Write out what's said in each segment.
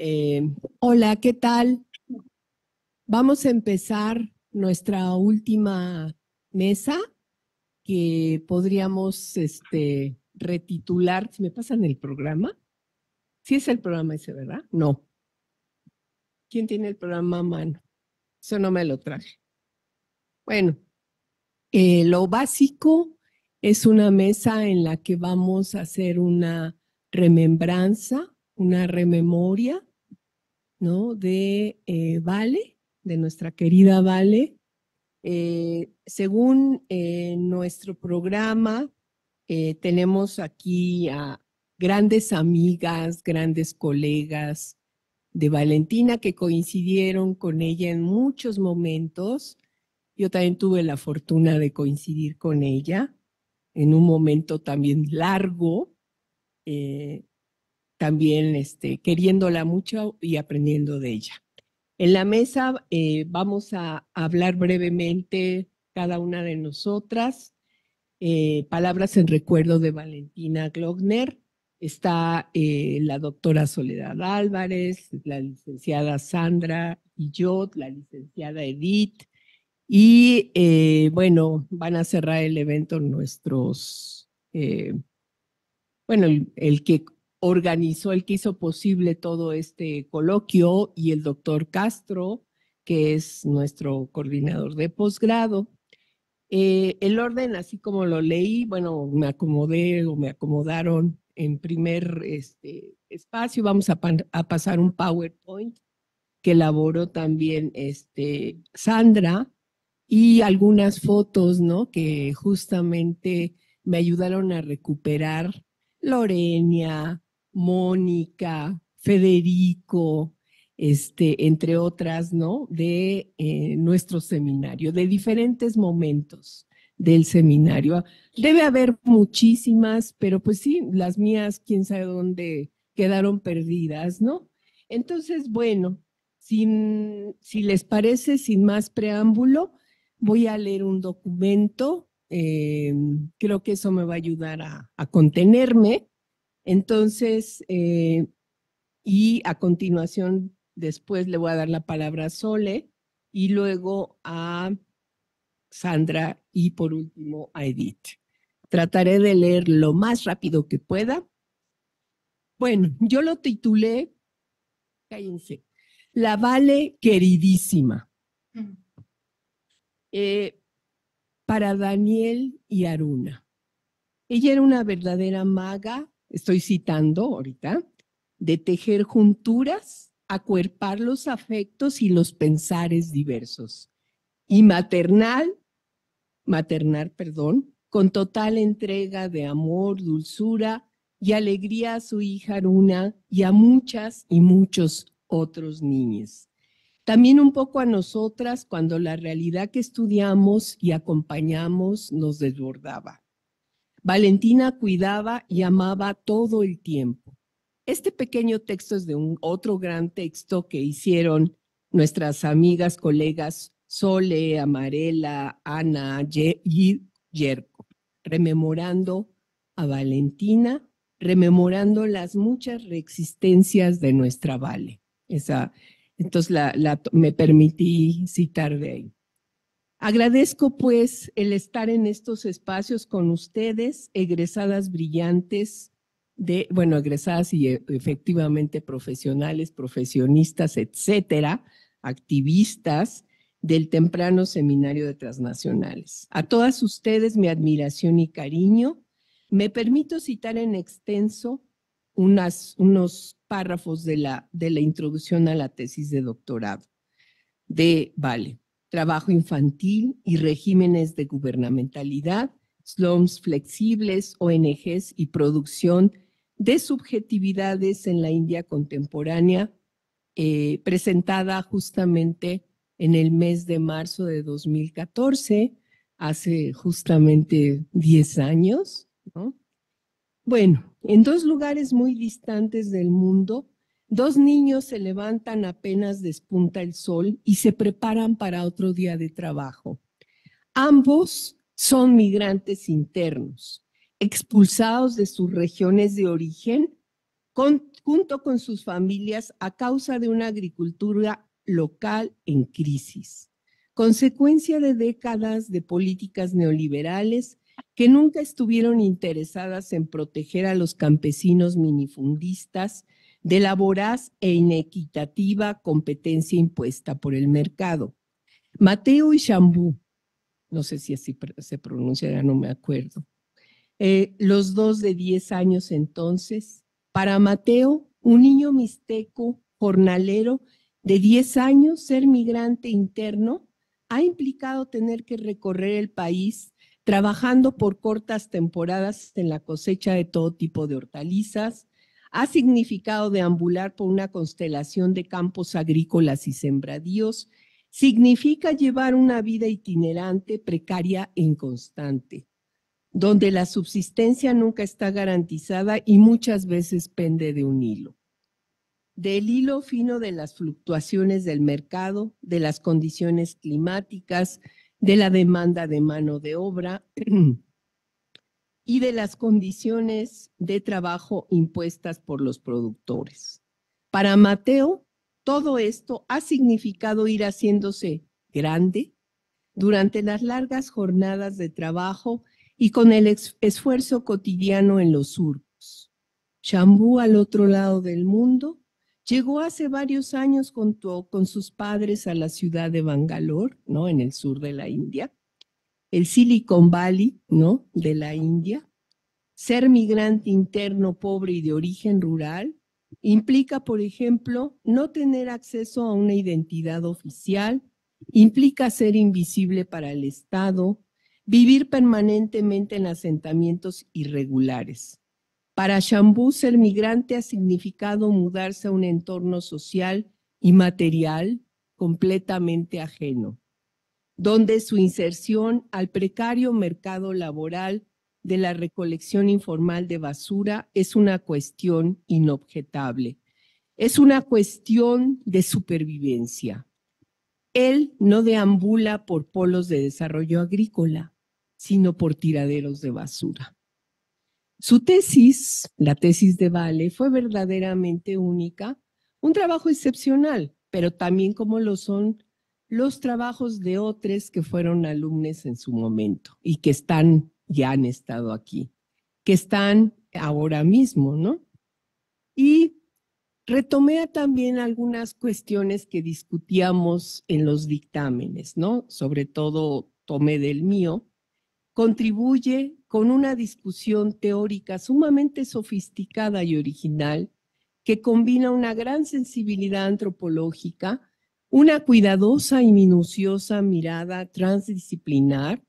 Em, Hola, ¿qué tal? Vamos a empezar nuestra última mesa que podríamos este, retitular, si me pasan el programa. ¿Si es el programa ese, ¿verdad? No. ¿Quién tiene el programa a mano? Eso no me lo traje. Bueno, eh, lo básico es una mesa en la que vamos a hacer una remembranza, una rememoria ¿no? De eh, Vale, de nuestra querida Vale. Eh, según eh, nuestro programa, tenemos aquí a grandes amigas, grandes colegas de Valentina que coincidieron con ella en muchos momentos. Yo también tuve la fortuna de coincidir con ella en un momento también largo, también este, queriéndola mucho y aprendiendo de ella. En la mesa eh, vamos a hablar brevemente cada una de nosotras. Eh, palabras en recuerdo de Valentina Glockner. Está eh, la doctora Soledad Álvarez, la licenciada Sandra y yo, la licenciada Edith. Y bueno, van a cerrar el evento nuestros, bueno, el que organizó, el que hizo posible todo este coloquio, y el doctor Castro, que es nuestro coordinador de posgrado. Eh, el orden, así como lo leí, bueno, me acomodé o me acomodaron en primer este, espacio. Vamos a, pasar un PowerPoint que elaboró también este, Sandra y algunas fotos, ¿no? Que justamente me ayudaron a recuperar Lorenia, Mónica, Federico, este, entre otras, ¿no? De eh, nuestro seminario, de diferentes momentos del seminario. Debe haber muchísimas, pero pues sí, las mías, quién sabe dónde quedaron perdidas, ¿no? Entonces, bueno, si les parece, sin más preámbulo, voy a leer un documento. Eh, creo que eso me va a ayudar a contenerme entonces, eh, y a continuación, después le voy a dar la palabra a Sole y luego a Sandra y por último a Edith. Trataré de leer lo más rápido que pueda. Bueno, yo lo titulé, cállense, La Vale Queridísima. Eh, para Daniel y Aruna. Ella era una verdadera maga estoy citando ahorita, de tejer junturas, acuerpar los afectos y los pensares diversos. Y maternal, maternal, perdón, con total entrega de amor, dulzura y alegría a su hija Aruna y a muchas y muchos otros niños. También un poco a nosotras cuando la realidad que estudiamos y acompañamos nos desbordaba. Valentina cuidaba y amaba todo el tiempo. Este pequeño texto es de un otro gran texto que hicieron nuestras amigas, colegas Sole, Amarela, Ana y Yerko, rememorando a Valentina, rememorando las muchas resistencias de nuestra Vale. entonces me permití citar de ahí. Agradezco pues el estar en estos espacios con ustedes, egresadas brillantes de, bueno, egresadas y e, efectivamente profesionales, profesionistas, etcétera, activistas del temprano seminario de transnacionales. A todas ustedes mi admiración y cariño. Me permito citar en extenso unos párrafos de la, de la introducción a la tesis de doctorado de Vale trabajo infantil y regímenes de gubernamentalidad, slums flexibles, ONGs y producción de subjetividades en la India contemporánea, eh, presentada justamente en el mes de marzo de 2014, hace justamente 10 años. Bueno, en dos lugares muy distantes del mundo, Dos niños se levantan apenas despunta el sol y se preparan para otro día de trabajo. Ambos son migrantes internos, expulsados de sus regiones de origen junto con sus familias a causa de una agricultura local en crisis, consecuencia de décadas de políticas neoliberales que nunca estuvieron interesadas en proteger a los campesinos minifundistas de la voraz e inequitativa competencia impuesta por el mercado. Mateo y chambú no sé si así se pronunciará, no me acuerdo, eh, los dos de 10 años entonces, para Mateo, un niño mixteco, jornalero de 10 años, ser migrante interno, ha implicado tener que recorrer el país trabajando por cortas temporadas en la cosecha de todo tipo de hortalizas, ha significado deambular por una constelación de campos agrícolas y sembradíos, significa llevar una vida itinerante, precaria e inconstante, donde la subsistencia nunca está garantizada y muchas veces pende de un hilo. Del hilo fino de las fluctuaciones del mercado, de las condiciones climáticas, de la demanda de mano de obra, y de las condiciones de trabajo impuestas por los productores. Para Mateo, todo esto ha significado ir haciéndose grande durante las largas jornadas de trabajo y con el esfuerzo cotidiano en los surcos. chambú al otro lado del mundo, llegó hace varios años con, con sus padres a la ciudad de Bangalore, ¿no? en el sur de la India, el Silicon Valley, ¿no? De la India. Ser migrante interno pobre y de origen rural implica, por ejemplo, no tener acceso a una identidad oficial, implica ser invisible para el Estado, vivir permanentemente en asentamientos irregulares. Para Shambhu, ser migrante ha significado mudarse a un entorno social y material completamente ajeno donde su inserción al precario mercado laboral de la recolección informal de basura es una cuestión inobjetable. Es una cuestión de supervivencia. Él no deambula por polos de desarrollo agrícola, sino por tiraderos de basura. Su tesis, la tesis de Vale, fue verdaderamente única, un trabajo excepcional, pero también como lo son los trabajos de otros que fueron alumnos en su momento y que están, ya han estado aquí, que están ahora mismo, ¿no? Y retomé también algunas cuestiones que discutíamos en los dictámenes, ¿no? Sobre todo tomé del mío, contribuye con una discusión teórica sumamente sofisticada y original que combina una gran sensibilidad antropológica una cuidadosa y minuciosa mirada transdisciplinar,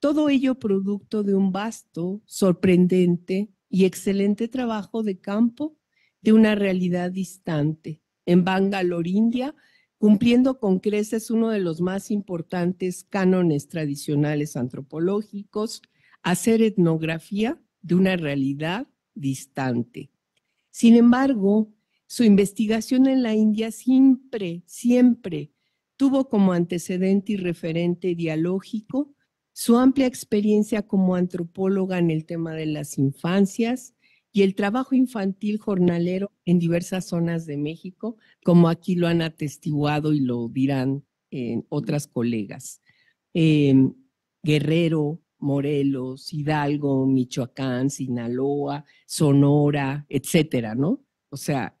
todo ello producto de un vasto, sorprendente y excelente trabajo de campo de una realidad distante, en Bangalore, India, cumpliendo con creces uno de los más importantes cánones tradicionales antropológicos, hacer etnografía de una realidad distante. Sin embargo, su investigación en la India siempre, siempre tuvo como antecedente y referente dialógico su amplia experiencia como antropóloga en el tema de las infancias y el trabajo infantil jornalero en diversas zonas de México, como aquí lo han atestiguado y lo dirán otras colegas. Em, Guerrero, Morelos, Hidalgo, Michoacán, Sinaloa, Sonora, etcétera, ¿no? O sea,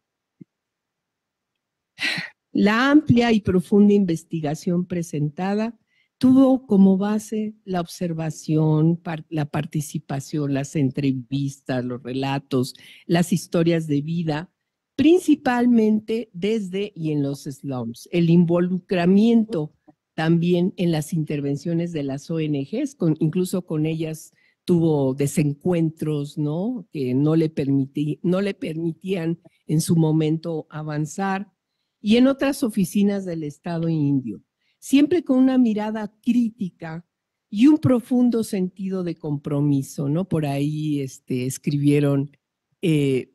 la amplia y profunda investigación presentada tuvo como base la observación, la participación, las entrevistas, los relatos, las historias de vida, principalmente desde y en los slums, el involucramiento también en las intervenciones de las ONGs, incluso con ellas tuvo desencuentros, ¿no? Que no le, no le permitían en su momento avanzar y en otras oficinas del Estado indio, siempre con una mirada crítica y un profundo sentido de compromiso, ¿no? Por ahí este, escribieron eh,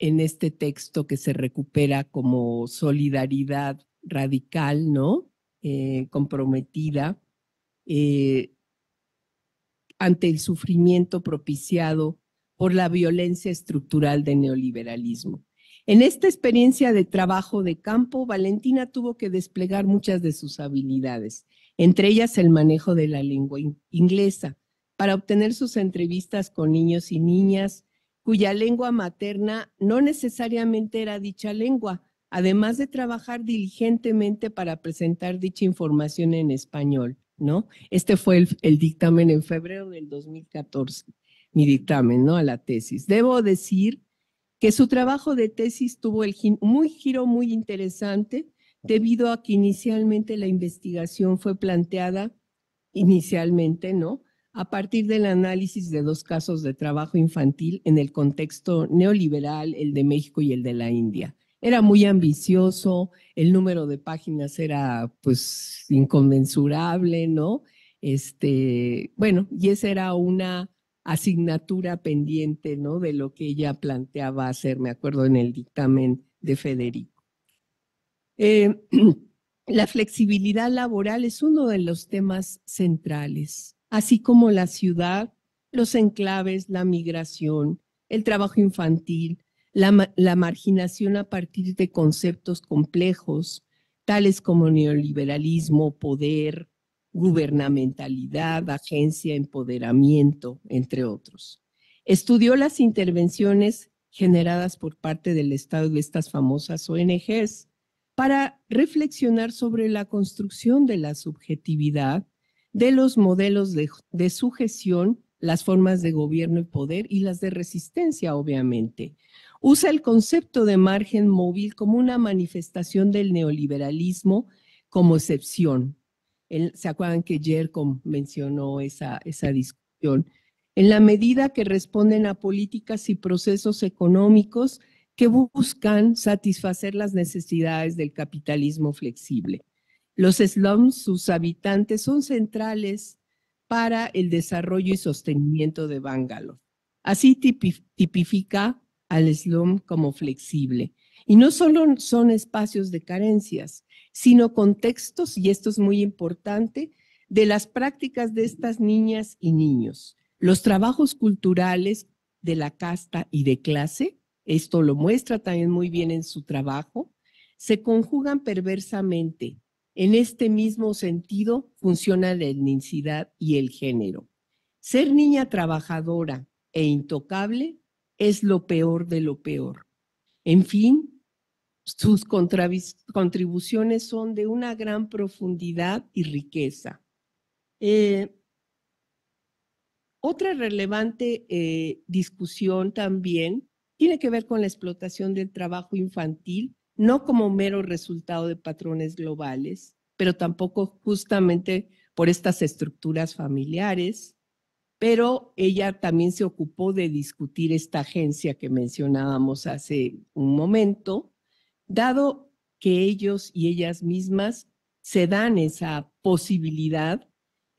en este texto que se recupera como solidaridad radical, ¿no? Eh, comprometida eh, ante el sufrimiento propiciado por la violencia estructural del neoliberalismo. En esta experiencia de trabajo de campo, Valentina tuvo que desplegar muchas de sus habilidades, entre ellas el manejo de la lengua inglesa, para obtener sus entrevistas con niños y niñas cuya lengua materna no necesariamente era dicha lengua, además de trabajar diligentemente para presentar dicha información en español, ¿no? Este fue el, dictamen en febrero del 2014, mi dictamen, ¿no? A la tesis. Debo decir que su trabajo de tesis tuvo el muy giro muy interesante debido a que inicialmente la investigación fue planteada inicialmente, ¿no? A partir del análisis de dos casos de trabajo infantil en el contexto neoliberal, el de México y el de la India. Era muy ambicioso, el número de páginas era pues inconmensurable, ¿no? Este, bueno, y esa era una asignatura pendiente, ¿no? De lo que ella planteaba hacer, me acuerdo, en el dictamen de Federico. Eh, la flexibilidad laboral es uno de los temas centrales, así como la ciudad, los enclaves, la migración, el trabajo infantil, la marginación a partir de conceptos complejos, tales como neoliberalismo, poder, gubernamentalidad, agencia, empoderamiento, entre otros. Estudió las intervenciones generadas por parte del Estado de estas famosas ONGs para reflexionar sobre la construcción de la subjetividad, de los modelos de, de sujeción, las formas de gobierno y poder y las de resistencia, obviamente. Usa el concepto de margen móvil como una manifestación del neoliberalismo como excepción, ¿Se acuerdan que Jerko mencionó esa, esa discusión? En la medida que responden a políticas y procesos económicos que buscan satisfacer las necesidades del capitalismo flexible. Los slums, sus habitantes, son centrales para el desarrollo y sostenimiento de Bangalore. Así tipifica al slum como flexible. Y no solo son espacios de carencias, sino contextos, y esto es muy importante, de las prácticas de estas niñas y niños. Los trabajos culturales de la casta y de clase, esto lo muestra también muy bien en su trabajo, se conjugan perversamente. En este mismo sentido funciona la etnicidad y el género. Ser niña trabajadora e intocable es lo peor de lo peor. En fin, sus contribuciones son de una gran profundidad y riqueza. Eh, otra relevante eh, discusión también tiene que ver con la explotación del trabajo infantil, no como mero resultado de patrones globales, pero tampoco justamente por estas estructuras familiares, pero ella también se ocupó de discutir esta agencia que mencionábamos hace un momento dado que ellos y ellas mismas se dan esa posibilidad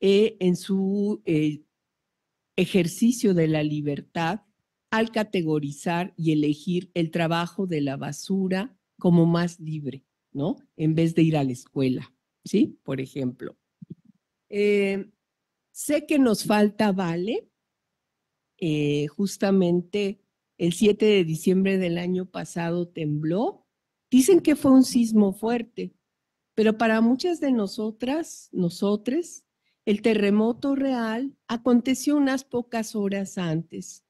eh, en su eh, ejercicio de la libertad al categorizar y elegir el trabajo de la basura como más libre, ¿no? En vez de ir a la escuela, ¿sí? Por ejemplo. Eh, sé que nos falta, vale, justamente el 7 de diciembre del año pasado tembló Dicen que fue un sismo fuerte, pero para muchas de nosotras, nosotres, el terremoto real aconteció unas pocas horas antes.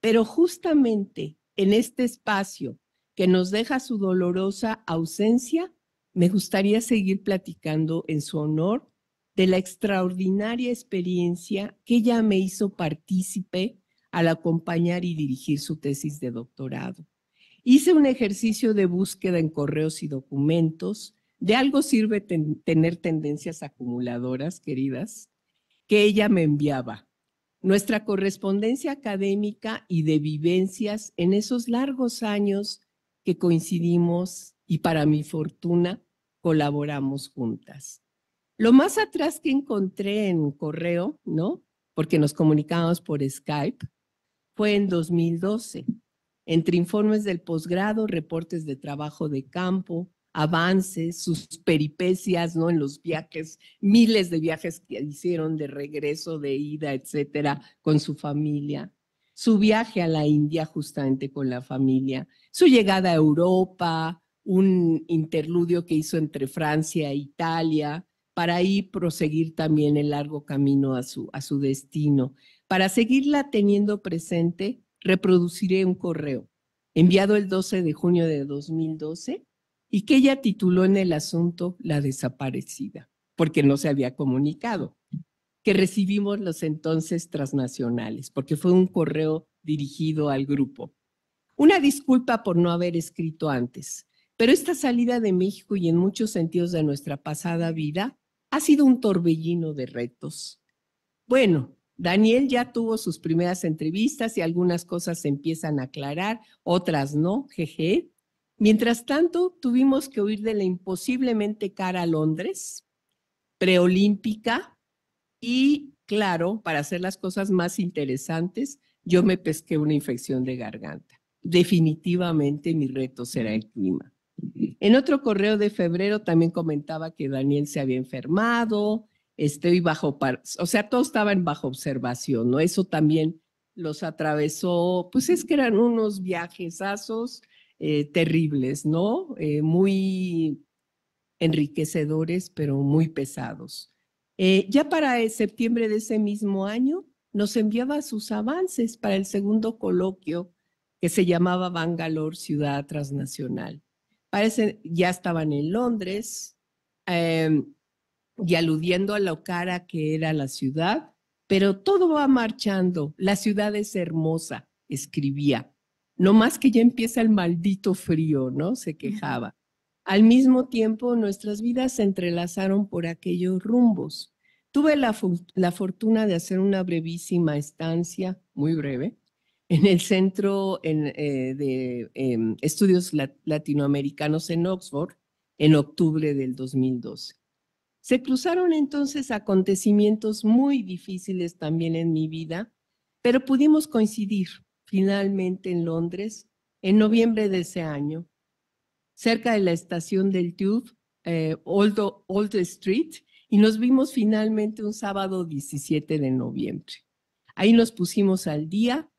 Pero justamente en este espacio que nos deja su dolorosa ausencia, me gustaría seguir platicando en su honor de la extraordinaria experiencia que ella me hizo partícipe al acompañar y dirigir su tesis de doctorado. Hice un ejercicio de búsqueda en correos y documentos. De algo sirve tener tendencias acumuladoras, queridas, que ella me enviaba. Nuestra correspondencia académica y de vivencias en esos largos años que coincidimos y para mi fortuna colaboramos juntas. Lo más atrás que encontré en correo, ¿no? Porque nos comunicábamos por Skype, fue en 2012 entre informes del posgrado, reportes de trabajo de campo, avances, sus peripecias, ¿no? En los viajes, miles de viajes que hicieron de regreso, de ida, etcétera, con su familia. Su viaje a la India justamente con la familia, su llegada a Europa, un interludio que hizo entre Francia e Italia, para ahí proseguir también el largo camino a su, a su destino. Para seguirla teniendo presente, reproduciré un correo enviado el 12 de junio de 2012 y que ella tituló en el asunto La desaparecida, porque no se había comunicado, que recibimos los entonces transnacionales, porque fue un correo dirigido al grupo. Una disculpa por no haber escrito antes, pero esta salida de México y en muchos sentidos de nuestra pasada vida ha sido un torbellino de retos. Bueno, Daniel ya tuvo sus primeras entrevistas y algunas cosas se empiezan a aclarar, otras no, jeje. Mientras tanto, tuvimos que huir de la imposiblemente cara a Londres, preolímpica, y claro, para hacer las cosas más interesantes, yo me pesqué una infección de garganta. Definitivamente mi reto será el clima. En otro correo de febrero también comentaba que Daniel se había enfermado, estoy bajo, o sea, todos estaban bajo observación, ¿no? Eso también los atravesó, pues es que eran unos viajesazos eh, terribles, ¿no? Eh, muy enriquecedores, pero muy pesados. Eh, ya para septiembre de ese mismo año nos enviaba sus avances para el segundo coloquio que se llamaba Bangalore Ciudad Transnacional. Parece, ya estaban en Londres, em, y aludiendo a la cara que era la ciudad, pero todo va marchando, la ciudad es hermosa, escribía. No más que ya empieza el maldito frío, ¿no? Se quejaba. Al mismo tiempo, nuestras vidas se entrelazaron por aquellos rumbos. Tuve la, fortuna de hacer una brevísima estancia, muy breve, en el Centro eh, de em, Estudios Latinoamericanos en Oxford en octubre del 2012. Se cruzaron entonces acontecimientos muy difíciles también en mi vida, pero pudimos coincidir finalmente en Londres en noviembre de ese año, cerca de la estación del Tube, eh, Old, Old Street, y nos vimos finalmente un sábado 17 de noviembre. Ahí nos pusimos al día,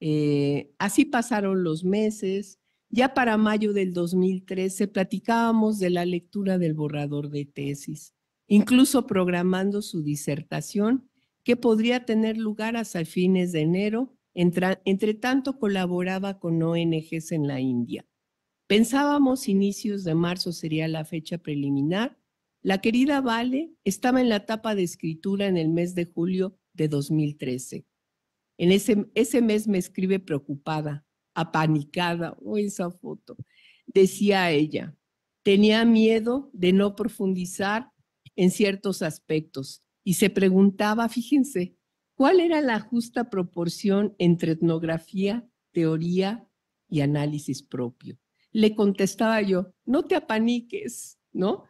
eh, así pasaron los meses, ya para mayo del 2013 platicábamos de la lectura del borrador de tesis incluso programando su disertación que podría tener lugar hasta fines de enero. Entre, tanto, colaboraba con ONGs en la India. Pensábamos inicios de marzo sería la fecha preliminar. La querida Vale estaba en la etapa de escritura en el mes de julio de 2013. En ese, ese mes me escribe preocupada, apanicada, o oh, esa foto, decía ella. Tenía miedo de no profundizar en ciertos aspectos y se preguntaba, fíjense, ¿cuál era la justa proporción entre etnografía, teoría y análisis propio? Le contestaba yo, no te apaniques, ¿no?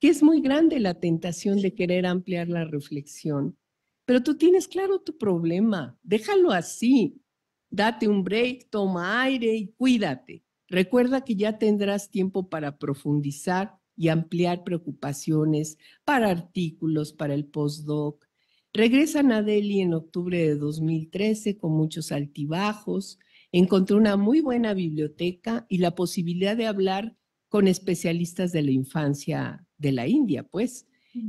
Que es muy grande la tentación de querer ampliar la reflexión, pero tú tienes claro tu problema, déjalo así, date un break, toma aire y cuídate. Recuerda que ya tendrás tiempo para profundizar y ampliar preocupaciones para artículos, para el postdoc. Regresa a Delhi en octubre de 2013 con muchos altibajos. Encontró una muy buena biblioteca y la posibilidad de hablar con especialistas de la infancia de la India, pues.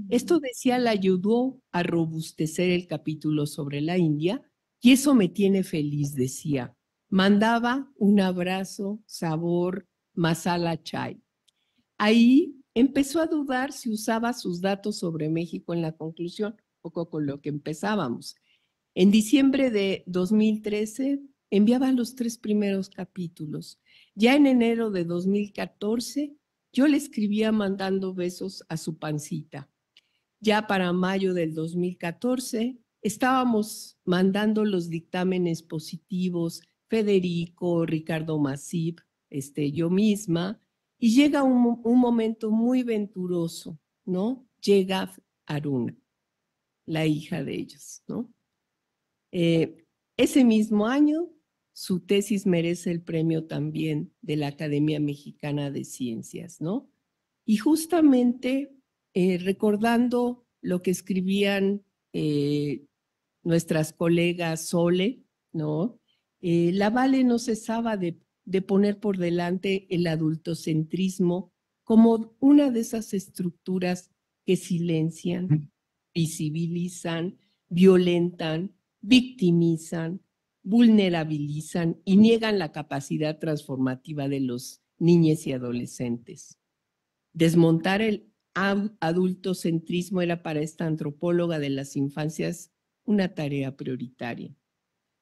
Esto decía la ayudó a robustecer el capítulo sobre la India y eso me tiene feliz, decía. Mandaba un abrazo, sabor, masala chai. Ahí empezó a dudar si usaba sus datos sobre México en la conclusión, poco con lo que empezábamos. En diciembre de 2013 enviaba los tres primeros capítulos. Ya en enero de 2014 yo le escribía mandando besos a su pancita. Ya para mayo del 2014 estábamos mandando los dictámenes positivos, Federico, Ricardo Masip, este, yo misma, y llega un, momento muy venturoso, ¿no? Llega Aruna, la hija de ellos, ¿no? Eh, ese mismo año, su tesis merece el premio también de la Academia Mexicana de Ciencias, ¿no? Y justamente eh, recordando lo que escribían eh, nuestras colegas Sole, ¿no? la Vale no cesaba de de poner por delante el adultocentrismo como una de esas estructuras que silencian, visibilizan, violentan, victimizan, vulnerabilizan y niegan la capacidad transformativa de los niños y adolescentes. Desmontar el adultocentrismo era para esta antropóloga de las infancias una tarea prioritaria,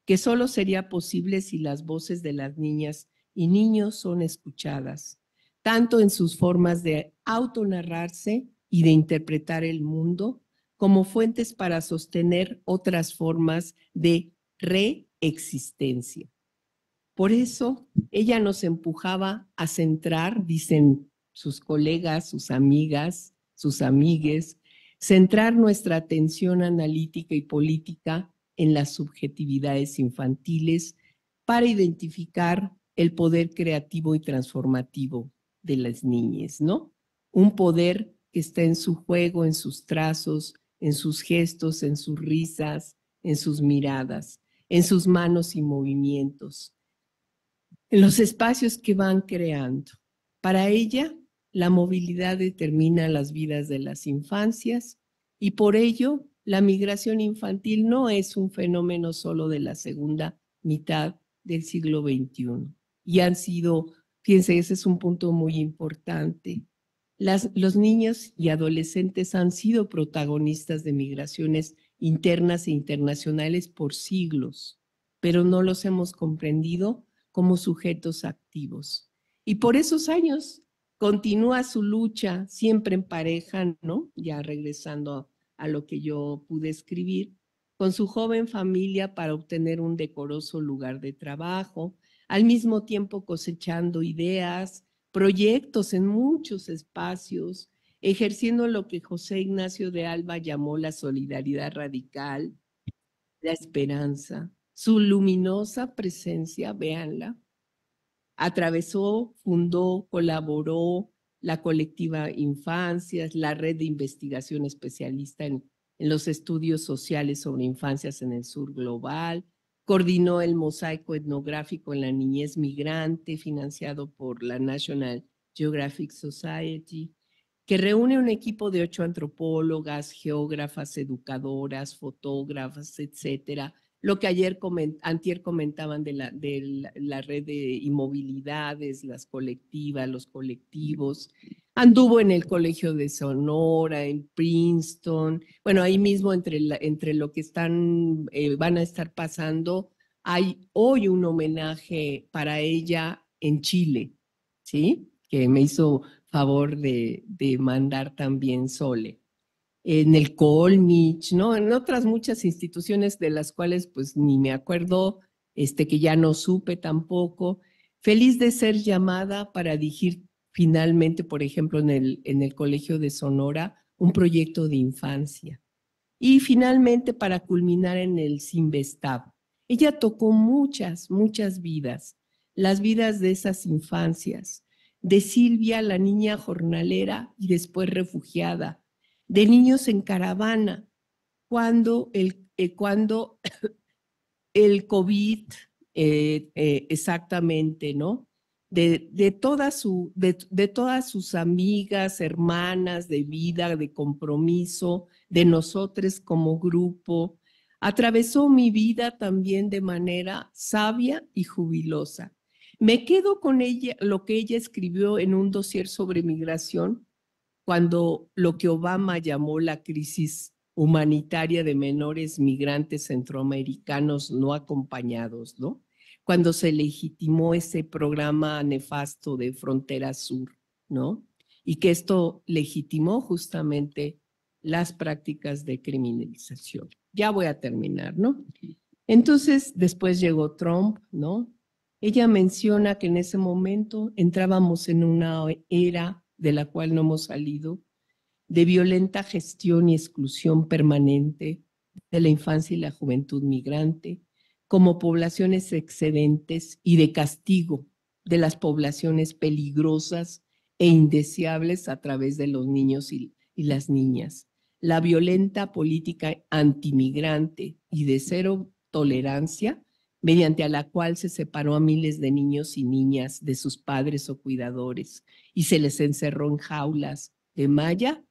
que solo sería posible si las voces de las niñas y niños son escuchadas, tanto en sus formas de autonarrarse y de interpretar el mundo, como fuentes para sostener otras formas de reexistencia. Por eso ella nos empujaba a centrar, dicen sus colegas, sus amigas, sus amigues, centrar nuestra atención analítica y política en las subjetividades infantiles para identificar el poder creativo y transformativo de las niñas, ¿no? Un poder que está en su juego, en sus trazos, en sus gestos, en sus risas, en sus miradas, en sus manos y movimientos, en los espacios que van creando. Para ella, la movilidad determina las vidas de las infancias y por ello la migración infantil no es un fenómeno solo de la segunda mitad del siglo XXI y han sido, fíjense, ese es un punto muy importante. Las, los niños y adolescentes han sido protagonistas de migraciones internas e internacionales por siglos, pero no los hemos comprendido como sujetos activos. Y por esos años continúa su lucha siempre en pareja, ¿no? Ya regresando a lo que yo pude escribir, con su joven familia para obtener un decoroso lugar de trabajo, al mismo tiempo cosechando ideas, proyectos en muchos espacios, ejerciendo lo que José Ignacio de Alba llamó la solidaridad radical, la esperanza, su luminosa presencia, véanla. Atravesó, fundó, colaboró la colectiva Infancias, la red de investigación especialista en, en los estudios sociales sobre infancias en el sur global, Coordinó el mosaico etnográfico en la niñez migrante financiado por la National Geographic Society, que reúne un equipo de ocho antropólogas, geógrafas, educadoras, fotógrafas, etcétera. Lo que ayer antier comentaban de la, de la red de inmovilidades, las colectivas, los colectivos. Anduvo en el Colegio de Sonora, en Princeton. Bueno, ahí mismo entre, entre lo que están, eh, van a estar pasando, hay hoy un homenaje para ella en Chile, ¿sí? Que me hizo favor de, mandar también Sole en el Colmich, ¿no? En otras muchas instituciones de las cuales pues ni me acuerdo, este que ya no supe tampoco. Feliz de ser llamada para dirigir, finalmente, por ejemplo, en el, en el Colegio de Sonora, un proyecto de infancia. Y finalmente, para culminar en el Sinvestab. Ella tocó muchas, muchas vidas, las vidas de esas infancias, de Silvia, la niña jornalera y después refugiada, de niños en caravana, cuando el, eh, cuando el COVID, eh, eh, exactamente, ¿no? de, su, de, todas sus amigas, hermanas de vida, de compromiso, de nosotros como grupo. Atravesó mi vida también de manera sabia y jubilosa. Me quedo con ella, lo que ella escribió en un dossier sobre migración, cuando lo que Obama llamó la crisis humanitaria de menores migrantes centroamericanos no acompañados, ¿no? cuando se legitimó ese programa nefasto de Frontera Sur, ¿no? Y que esto legitimó justamente las prácticas de criminalización. Ya voy a terminar, ¿no? Entonces, después llegó Trump, ¿no? Ella menciona que en ese momento entrábamos en una era de la cual no hemos salido, de violenta gestión y exclusión permanente de la infancia y la juventud migrante, como poblaciones excedentes y de castigo de las poblaciones peligrosas e indeseables a través de los niños y, las niñas. La violenta política antimigrante y de cero tolerancia, mediante la cual se separó a miles de niños y niñas de sus padres o cuidadores y se les encerró en jaulas de malla,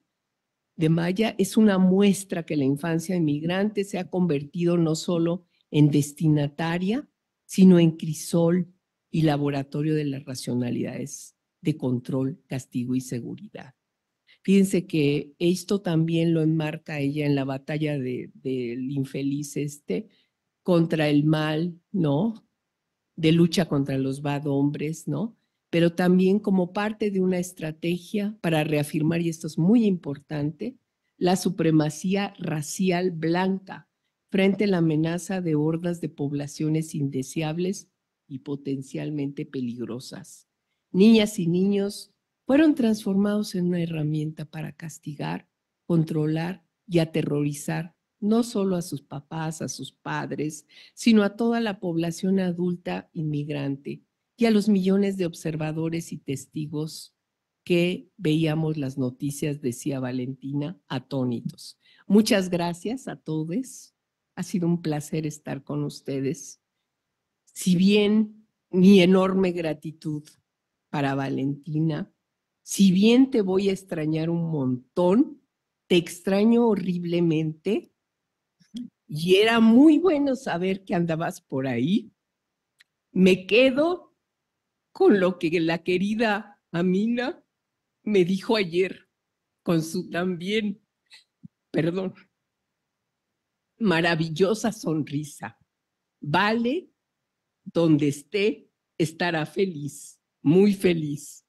de malla es una muestra que la infancia inmigrante se ha convertido no solo en destinataria, sino en crisol y laboratorio de las racionalidades de control, castigo y seguridad. Fíjense que esto también lo enmarca ella en la batalla del infeliz este contra el mal, ¿no? De lucha contra los bad hombres, ¿no? Pero también como parte de una estrategia para reafirmar, y esto es muy importante, la supremacía racial blanca frente a la amenaza de hordas de poblaciones indeseables y potencialmente peligrosas. Niñas y niños fueron transformados en una herramienta para castigar, controlar y aterrorizar no solo a sus papás, a sus padres, sino a toda la población adulta inmigrante y a los millones de observadores y testigos que veíamos las noticias, decía Valentina, atónitos. Muchas gracias a todos ha sido un placer estar con ustedes. Si bien mi enorme gratitud para Valentina, si bien te voy a extrañar un montón, te extraño horriblemente y era muy bueno saber que andabas por ahí. Me quedo con lo que la querida Amina me dijo ayer, con su también, perdón, maravillosa sonrisa. Vale, donde esté, estará feliz, muy feliz.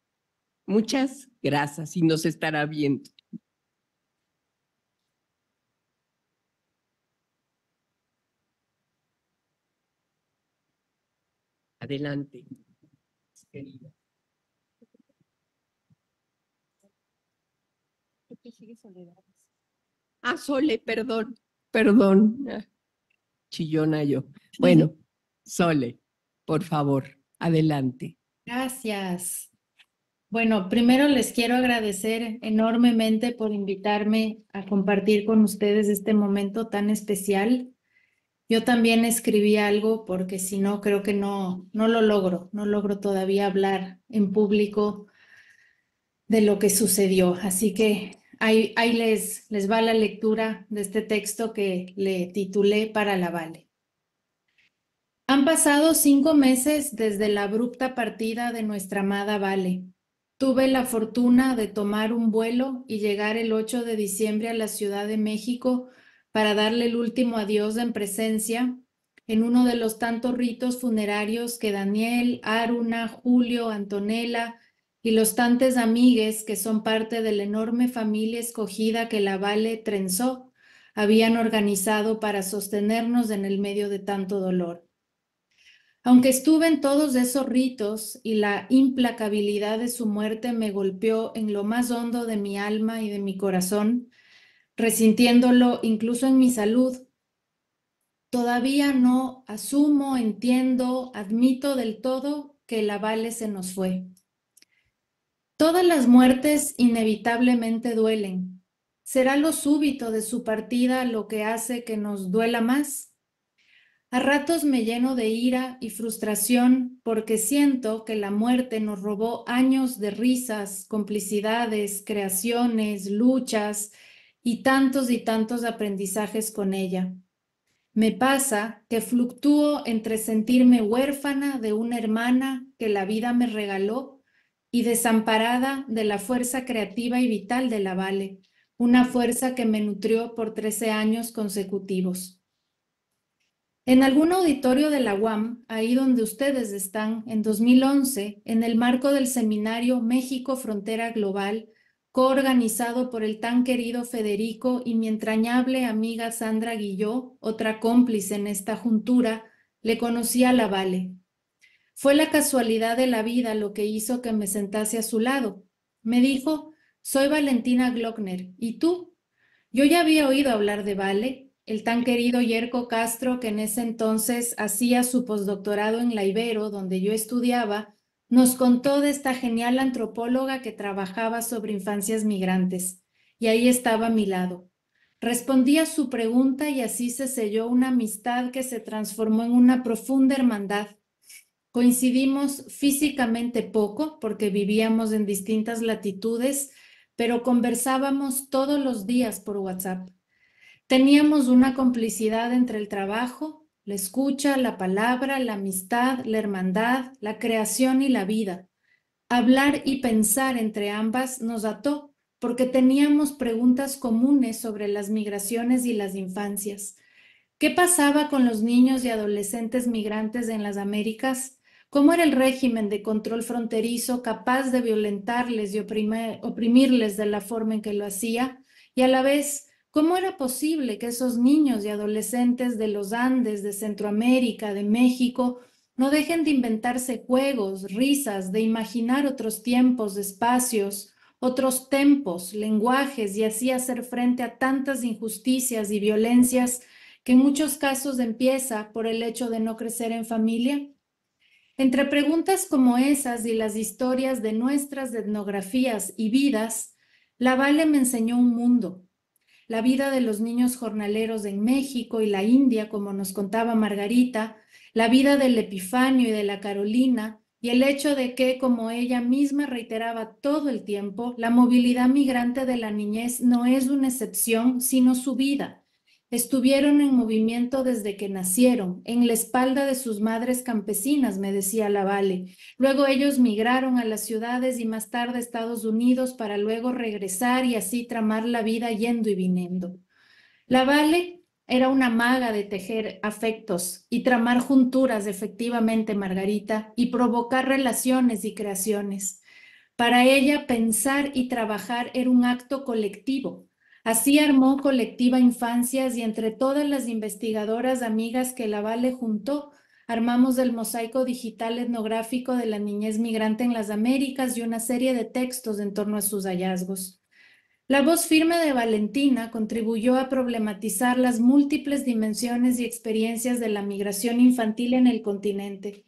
Muchas gracias y nos estará viendo. Adelante, querida. Ah, Sole, perdón. Perdón, chillona yo. Bueno, Sole, por favor, adelante. Gracias. Bueno, primero les quiero agradecer enormemente por invitarme a compartir con ustedes este momento tan especial. Yo también escribí algo porque si no, creo que no, no lo logro, no logro todavía hablar en público de lo que sucedió. Así que ahí, les, les va la lectura de este texto que le titulé para la Vale. Han pasado cinco meses desde la abrupta partida de nuestra amada Vale. Tuve la fortuna de tomar un vuelo y llegar el 8 de diciembre a la Ciudad de México para darle el último adiós en presencia en uno de los tantos ritos funerarios que Daniel, Aruna, Julio, Antonella, y los tantos amigues que son parte de la enorme familia escogida que la Vale Trenzó habían organizado para sostenernos en el medio de tanto dolor. Aunque estuve en todos esos ritos y la implacabilidad de su muerte me golpeó en lo más hondo de mi alma y de mi corazón, resintiéndolo incluso en mi salud, todavía no asumo, entiendo, admito del todo que la Vale se nos fue. Todas las muertes inevitablemente duelen. Será lo súbito de su partida lo que hace que nos duela más. A ratos me lleno de ira y frustración porque siento que la muerte nos robó años de risas, complicidades, creaciones, luchas y tantos y tantos aprendizajes con ella. Me pasa que fluctúo entre sentirme huérfana de una hermana que la vida me regaló y desamparada de la fuerza creativa y vital de la Vale, una fuerza que me nutrió por 13 años consecutivos. En algún auditorio de la UAM, ahí donde ustedes están, en 2011, en el marco del seminario México Frontera Global, coorganizado por el tan querido Federico y mi entrañable amiga Sandra Guilló, otra cómplice en esta juntura, le conocí a la Vale, fue la casualidad de la vida lo que hizo que me sentase a su lado. Me dijo, soy Valentina Glockner, ¿y tú? Yo ya había oído hablar de Vale, el tan querido Yerko Castro que en ese entonces hacía su postdoctorado en la Ibero, donde yo estudiaba, nos contó de esta genial antropóloga que trabajaba sobre infancias migrantes, y ahí estaba a mi lado. Respondí a su pregunta y así se selló una amistad que se transformó en una profunda hermandad. Coincidimos físicamente poco porque vivíamos en distintas latitudes, pero conversábamos todos los días por WhatsApp. Teníamos una complicidad entre el trabajo, la escucha, la palabra, la amistad, la hermandad, la creación y la vida. Hablar y pensar entre ambas nos ató porque teníamos preguntas comunes sobre las migraciones y las infancias. ¿Qué pasaba con los niños y adolescentes migrantes en las Américas? cómo era el régimen de control fronterizo capaz de violentarles y oprimirles de la forma en que lo hacía, y a la vez cómo era posible que esos niños y adolescentes de los Andes, de Centroamérica, de México, no dejen de inventarse juegos, risas, de imaginar otros tiempos, espacios, otros tempos, lenguajes y así hacer frente a tantas injusticias y violencias que en muchos casos empieza por el hecho de no crecer en familia? Entre preguntas como esas y las historias de nuestras etnografías y vidas, la Vale me enseñó un mundo. La vida de los niños jornaleros en México y la India, como nos contaba Margarita, la vida del Epifanio y de la Carolina, y el hecho de que, como ella misma reiteraba todo el tiempo, la movilidad migrante de la niñez no es una excepción, sino su vida. Estuvieron en movimiento desde que nacieron, en la espalda de sus madres campesinas, me decía la Luego ellos migraron a las ciudades y más tarde a Estados Unidos para luego regresar y así tramar la vida yendo y viniendo. La era una maga de tejer afectos y tramar junturas, efectivamente, Margarita, y provocar relaciones y creaciones. Para ella, pensar y trabajar era un acto colectivo, Así armó colectiva Infancias y entre todas las investigadoras amigas que la Vale juntó, armamos el mosaico digital etnográfico de la niñez migrante en las Américas y una serie de textos en torno a sus hallazgos. La voz firme de Valentina contribuyó a problematizar las múltiples dimensiones y experiencias de la migración infantil en el continente,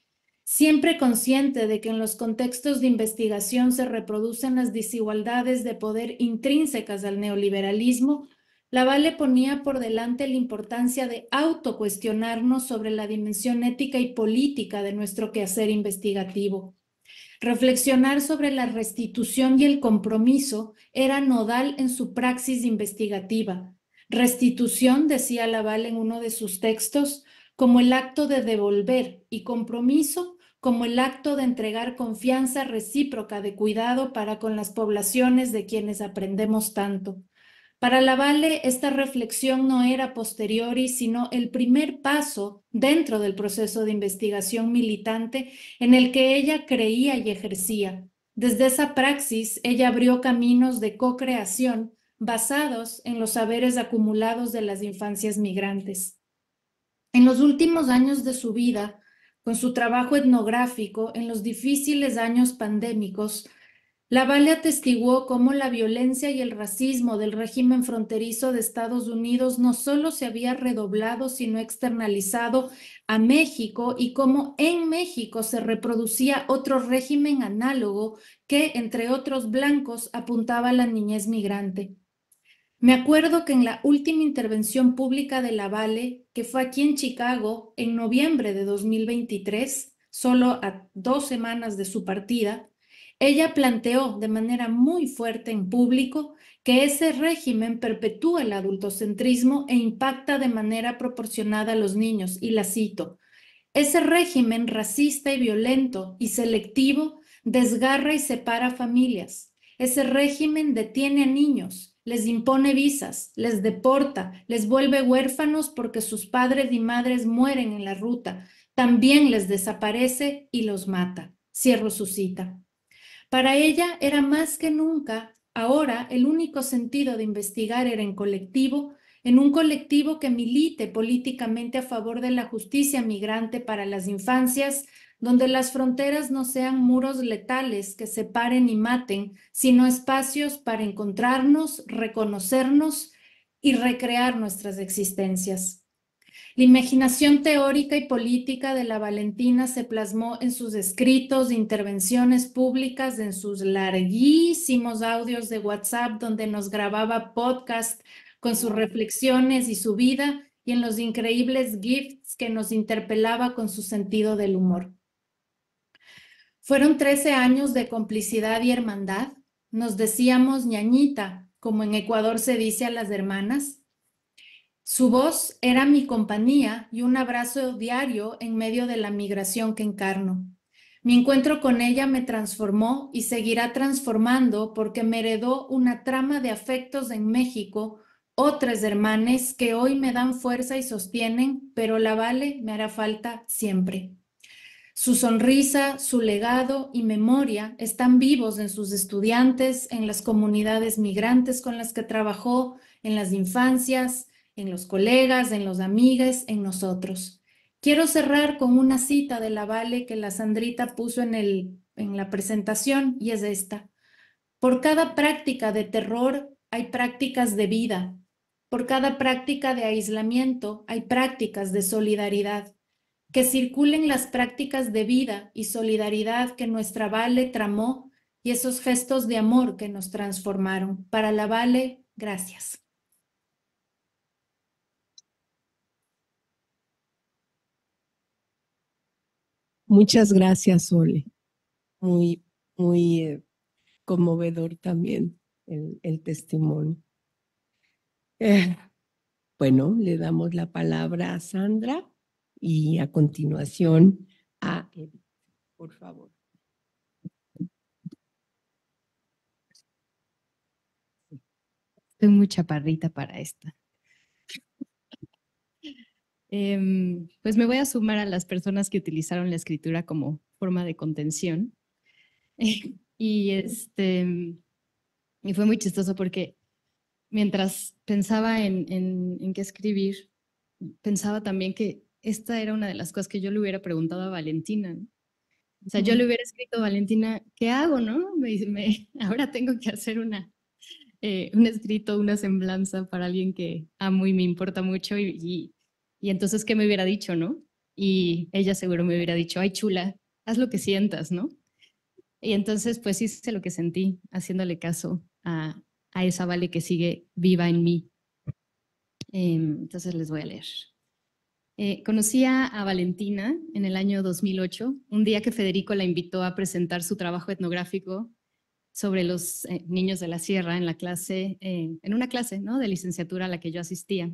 siempre consciente de que en los contextos de investigación se reproducen las desigualdades de poder intrínsecas al neoliberalismo, le ponía por delante la importancia de autocuestionarnos sobre la dimensión ética y política de nuestro quehacer investigativo. Reflexionar sobre la restitución y el compromiso era nodal en su praxis investigativa. Restitución, decía Laval en uno de sus textos, como el acto de devolver y compromiso como el acto de entregar confianza recíproca de cuidado para con las poblaciones de quienes aprendemos tanto. Para Lavalle, esta reflexión no era posteriori, sino el primer paso dentro del proceso de investigación militante en el que ella creía y ejercía. Desde esa praxis, ella abrió caminos de co-creación basados en los saberes acumulados de las infancias migrantes. En los últimos años de su vida, con su trabajo etnográfico en los difíciles años pandémicos, Lavalle atestiguó cómo la violencia y el racismo del régimen fronterizo de Estados Unidos no solo se había redoblado, sino externalizado a México y cómo en México se reproducía otro régimen análogo que, entre otros blancos, apuntaba a la niñez migrante. Me acuerdo que en la última intervención pública de Lavalle, que fue aquí en Chicago en noviembre de 2023, solo a dos semanas de su partida, ella planteó de manera muy fuerte en público que ese régimen perpetúa el adultocentrismo e impacta de manera proporcionada a los niños, y la cito, ese régimen racista y violento y selectivo desgarra y separa familias. Ese régimen detiene a niños, les impone visas, les deporta, les vuelve huérfanos porque sus padres y madres mueren en la ruta, también les desaparece y los mata. Cierro su cita. Para ella era más que nunca, ahora el único sentido de investigar era en colectivo, en un colectivo que milite políticamente a favor de la justicia migrante para las infancias, donde las fronteras no sean muros letales que separen y maten, sino espacios para encontrarnos, reconocernos y recrear nuestras existencias. La imaginación teórica y política de la Valentina se plasmó en sus escritos, intervenciones públicas, en sus larguísimos audios de WhatsApp donde nos grababa podcast con sus reflexiones y su vida y en los increíbles gifts que nos interpelaba con su sentido del humor. Fueron 13 años de complicidad y hermandad. Nos decíamos ñañita, como en Ecuador se dice a las hermanas. Su voz era mi compañía y un abrazo diario en medio de la migración que encarno. Mi encuentro con ella me transformó y seguirá transformando porque me heredó una trama de afectos en México, otras hermanas que hoy me dan fuerza y sostienen, pero la Vale me hará falta siempre. Su sonrisa, su legado y memoria están vivos en sus estudiantes, en las comunidades migrantes con las que trabajó, en las infancias, en los colegas, en los amigues, en nosotros. Quiero cerrar con una cita de la Vale que la Sandrita puso en, en la presentación y es esta. Por cada práctica de terror hay prácticas de vida. Por cada práctica de aislamiento hay prácticas de solidaridad que circulen las prácticas de vida y solidaridad que nuestra Vale tramó y esos gestos de amor que nos transformaron. Para la Vale, gracias. Muchas gracias, Ole. Muy, muy eh, conmovedor también el, testimonio. Eh, bueno, le damos la palabra a Sandra y a continuación por favor. Estoy muy chaparrita para esta. Em, pues me voy a sumar a las personas que utilizaron la escritura como forma de contención. y este y fue muy chistoso porque mientras pensaba en, en qué escribir, pensaba también que esta era una de las cosas que yo le hubiera preguntado a Valentina. O sea, yo le hubiera escrito, a Valentina, ¿qué hago, no? Me, me, ahora tengo que hacer una, eh, un escrito, una semblanza para alguien que amo y me importa mucho. Y, y, entonces, ¿qué me hubiera dicho, no? Y ella seguro me hubiera dicho, ay, chula, haz lo que sientas, ¿no? Y entonces, pues hice lo que sentí, haciéndole caso a, esa Vale que sigue viva en mí. Em, entonces, les voy a leer. Eh, conocí a Valentina en el año 2008, un día que Federico la invitó a presentar su trabajo etnográfico sobre los eh, niños de la sierra en la clase, eh, en una clase ¿no? de licenciatura a la que yo asistía.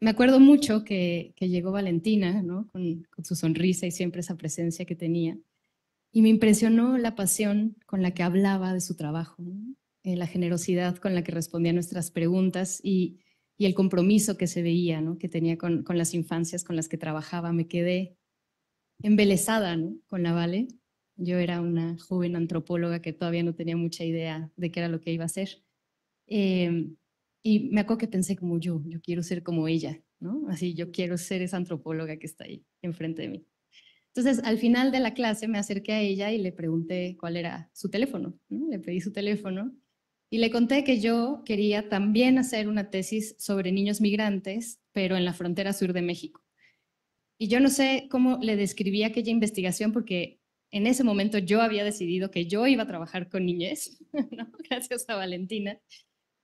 Me acuerdo mucho que, llegó Valentina con, su sonrisa y siempre esa presencia que tenía. Y me impresionó la pasión con la que hablaba de su trabajo, eh, la generosidad con la que respondía a nuestras preguntas y y el compromiso que se veía, ¿no? que tenía con, con, las infancias con las que trabajaba. Me quedé embelesada con la Vale. Yo era una joven antropóloga que todavía no tenía mucha idea de qué era lo que iba a hacer. Em, y me acuerdo que pensé como yo, yo quiero ser como ella, ¿no? Así, yo quiero ser esa antropóloga que está ahí enfrente de mí. Entonces, al final de la clase me acerqué a ella y le pregunté cuál era su teléfono. ¿no? Le pedí su teléfono y le conté que yo quería también hacer una tesis sobre niños migrantes, pero en la frontera sur de México. Y yo no sé cómo le describí aquella investigación porque en ese momento yo había decidido que yo iba a trabajar con niñez, gracias a Valentina.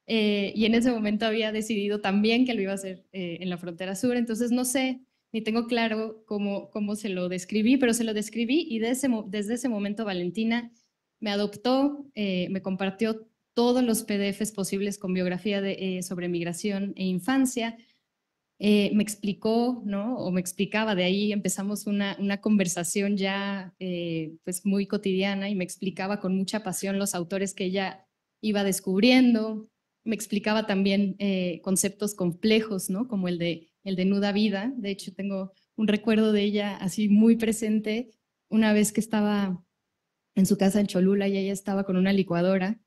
Eh, y en ese momento había decidido también que lo iba a hacer eh, en la frontera sur, entonces no sé, ni tengo claro cómo, cómo se lo describí, pero se lo describí y desde ese momento Valentina me adoptó, eh, me compartió todos los PDFs posibles con biografía eh, sobre migración e infancia. Eh, me explicó, ¿no? O me explicaba, de ahí empezamos una, conversación ya eh, pues muy cotidiana y me explicaba con mucha pasión los autores que ella iba descubriendo. Me explicaba también conceptos complejos, ¿no? Como el de, el de nuda vida. De hecho, tengo un recuerdo de ella así muy presente una vez que estaba en su casa en Cholula y ella estaba con una licuadora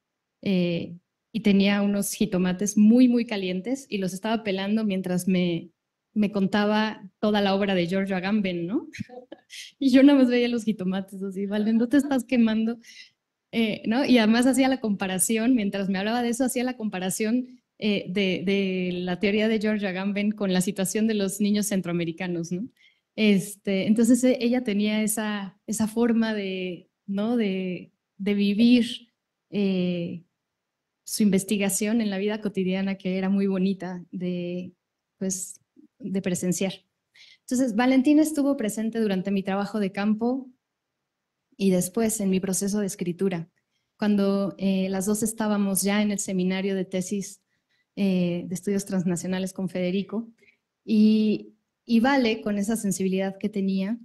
eh, y tenía unos jitomates muy, muy calientes y los estaba pelando mientras me, me contaba toda la obra de Giorgio Agamben, ¿no? y yo nada más veía los jitomates así, ¿vale? No te estás quemando, eh, ¿no? Y además hacía la comparación, mientras me hablaba de eso, hacía la comparación eh, de, de, la teoría de George Agamben con la situación de los niños centroamericanos, ¿no? Este, entonces e, ella tenía esa, esa forma de, ¿no? de, de vivir su investigación en la vida cotidiana que era muy bonita de, pues, de presenciar. Entonces, Valentina estuvo presente durante mi trabajo de campo y después en mi proceso de escritura, cuando eh, las dos estábamos ya en el seminario de tesis eh, de estudios transnacionales con Federico, y, Vale, con esa sensibilidad que tenía,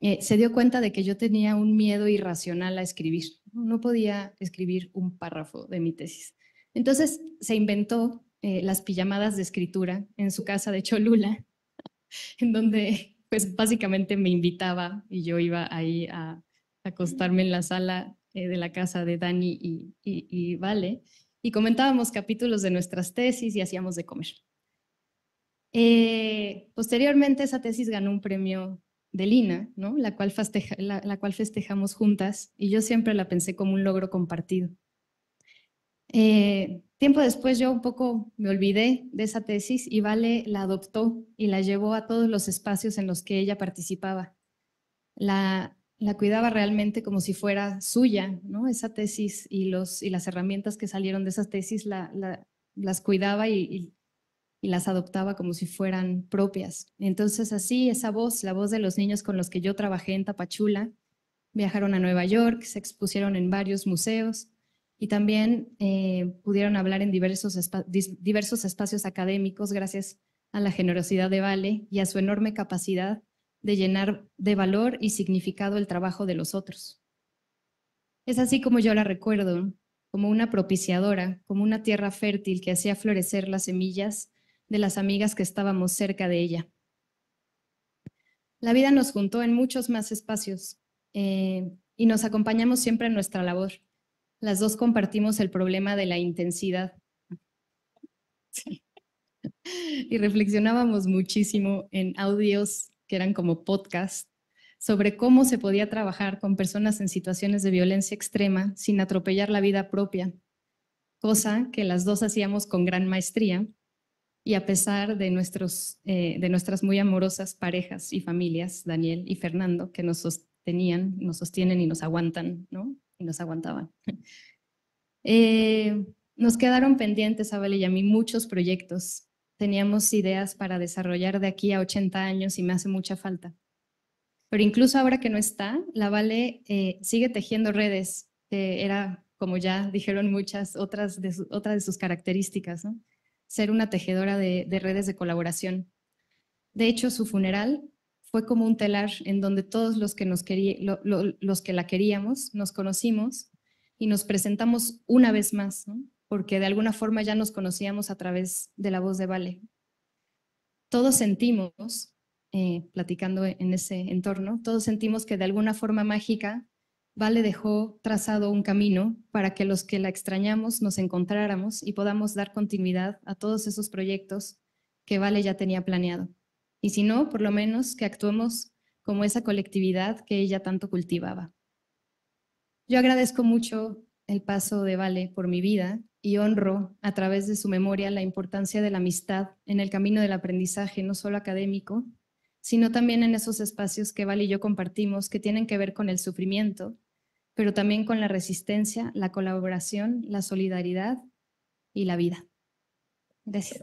eh, se dio cuenta de que yo tenía un miedo irracional a escribir. No podía escribir un párrafo de mi tesis. Entonces se inventó eh, las pijamadas de escritura en su casa de Cholula, en donde pues básicamente me invitaba y yo iba ahí a acostarme en la sala eh, de la casa de Dani y, Vale y comentábamos capítulos de nuestras tesis y hacíamos de comer. Eh, posteriormente esa tesis ganó un premio de Lina, ¿no? la, cual festejamos juntas y yo siempre la pensé como un logro compartido, eh, tiempo después yo un poco me olvidé de esa tesis y Vale la adoptó y la llevó a todos los espacios en los que ella participaba. La, la cuidaba realmente como si fuera suya, ¿no? Esa tesis y, los, y las herramientas que salieron de esa tesis la, las cuidaba y, las adoptaba como si fueran propias. Entonces así esa voz, la voz de los niños con los que yo trabajé en Tapachula, viajaron a Nueva York, se expusieron en varios museos y también eh, pudieron hablar en diversos, diversos espacios académicos gracias a la generosidad de Vale y a su enorme capacidad de llenar de valor y significado el trabajo de los otros. Es así como yo la recuerdo, como una propiciadora, como una tierra fértil que hacía florecer las semillas de las amigas que estábamos cerca de ella. La vida nos juntó en muchos más espacios eh, y nos acompañamos siempre en nuestra labor las dos compartimos el problema de la intensidad. Y reflexionábamos muchísimo en audios que eran como podcast sobre cómo se podía trabajar con personas en situaciones de violencia extrema sin atropellar la vida propia, cosa que las dos hacíamos con gran maestría y a pesar de, nuestros, eh, de nuestras muy amorosas parejas y familias, Daniel y Fernando, que nos sostenían, nos sostienen y nos aguantan, ¿no? nos aguantaban. Eh, nos quedaron pendientes a Vale y a mí muchos proyectos. Teníamos ideas para desarrollar de aquí a 80 años y me hace mucha falta. Pero incluso ahora que no está, la Vale eh, sigue tejiendo redes, era, como ya dijeron muchas, otras de, otra de sus características, ser una tejedora de, de redes de colaboración. De hecho, su funeral fue como un telar en donde todos los que, la queríamos nos conocimos y nos presentamos una vez más, porque de alguna forma ya nos conocíamos a través de la voz de Vale. Todos sentimos, eh, platicando en ese entorno, todos sentimos que de alguna forma mágica Vale dejó trazado un camino para que los que la extrañamos nos encontráramos y podamos dar continuidad a todos esos proyectos que Vale ya tenía planeado y si no, por lo menos que actuemos como esa colectividad que ella tanto cultivaba. Yo agradezco mucho el paso de Vale por mi vida y honro a través de su memoria la importancia de la amistad en el camino del aprendizaje, no solo académico, sino también en esos espacios que Vale y yo compartimos que tienen que ver con el sufrimiento, pero también con la resistencia, la colaboración, la solidaridad y la vida. Gracias.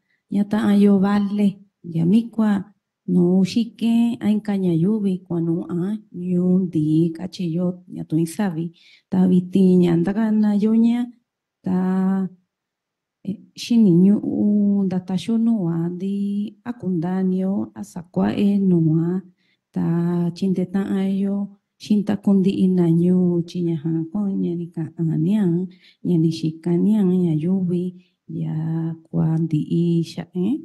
Yata ayo vale, cua no shike a yubi, cuando a yundi cachillo ya tu insabi ta vitiña andagana yoña ta shiniño eh, un datasho a di acundanio a sacua e noa ta chindeta ayo shinta kundi inaño chiñaja koña ni kaanian ñani shikanyang ñayubi ya ¿eh?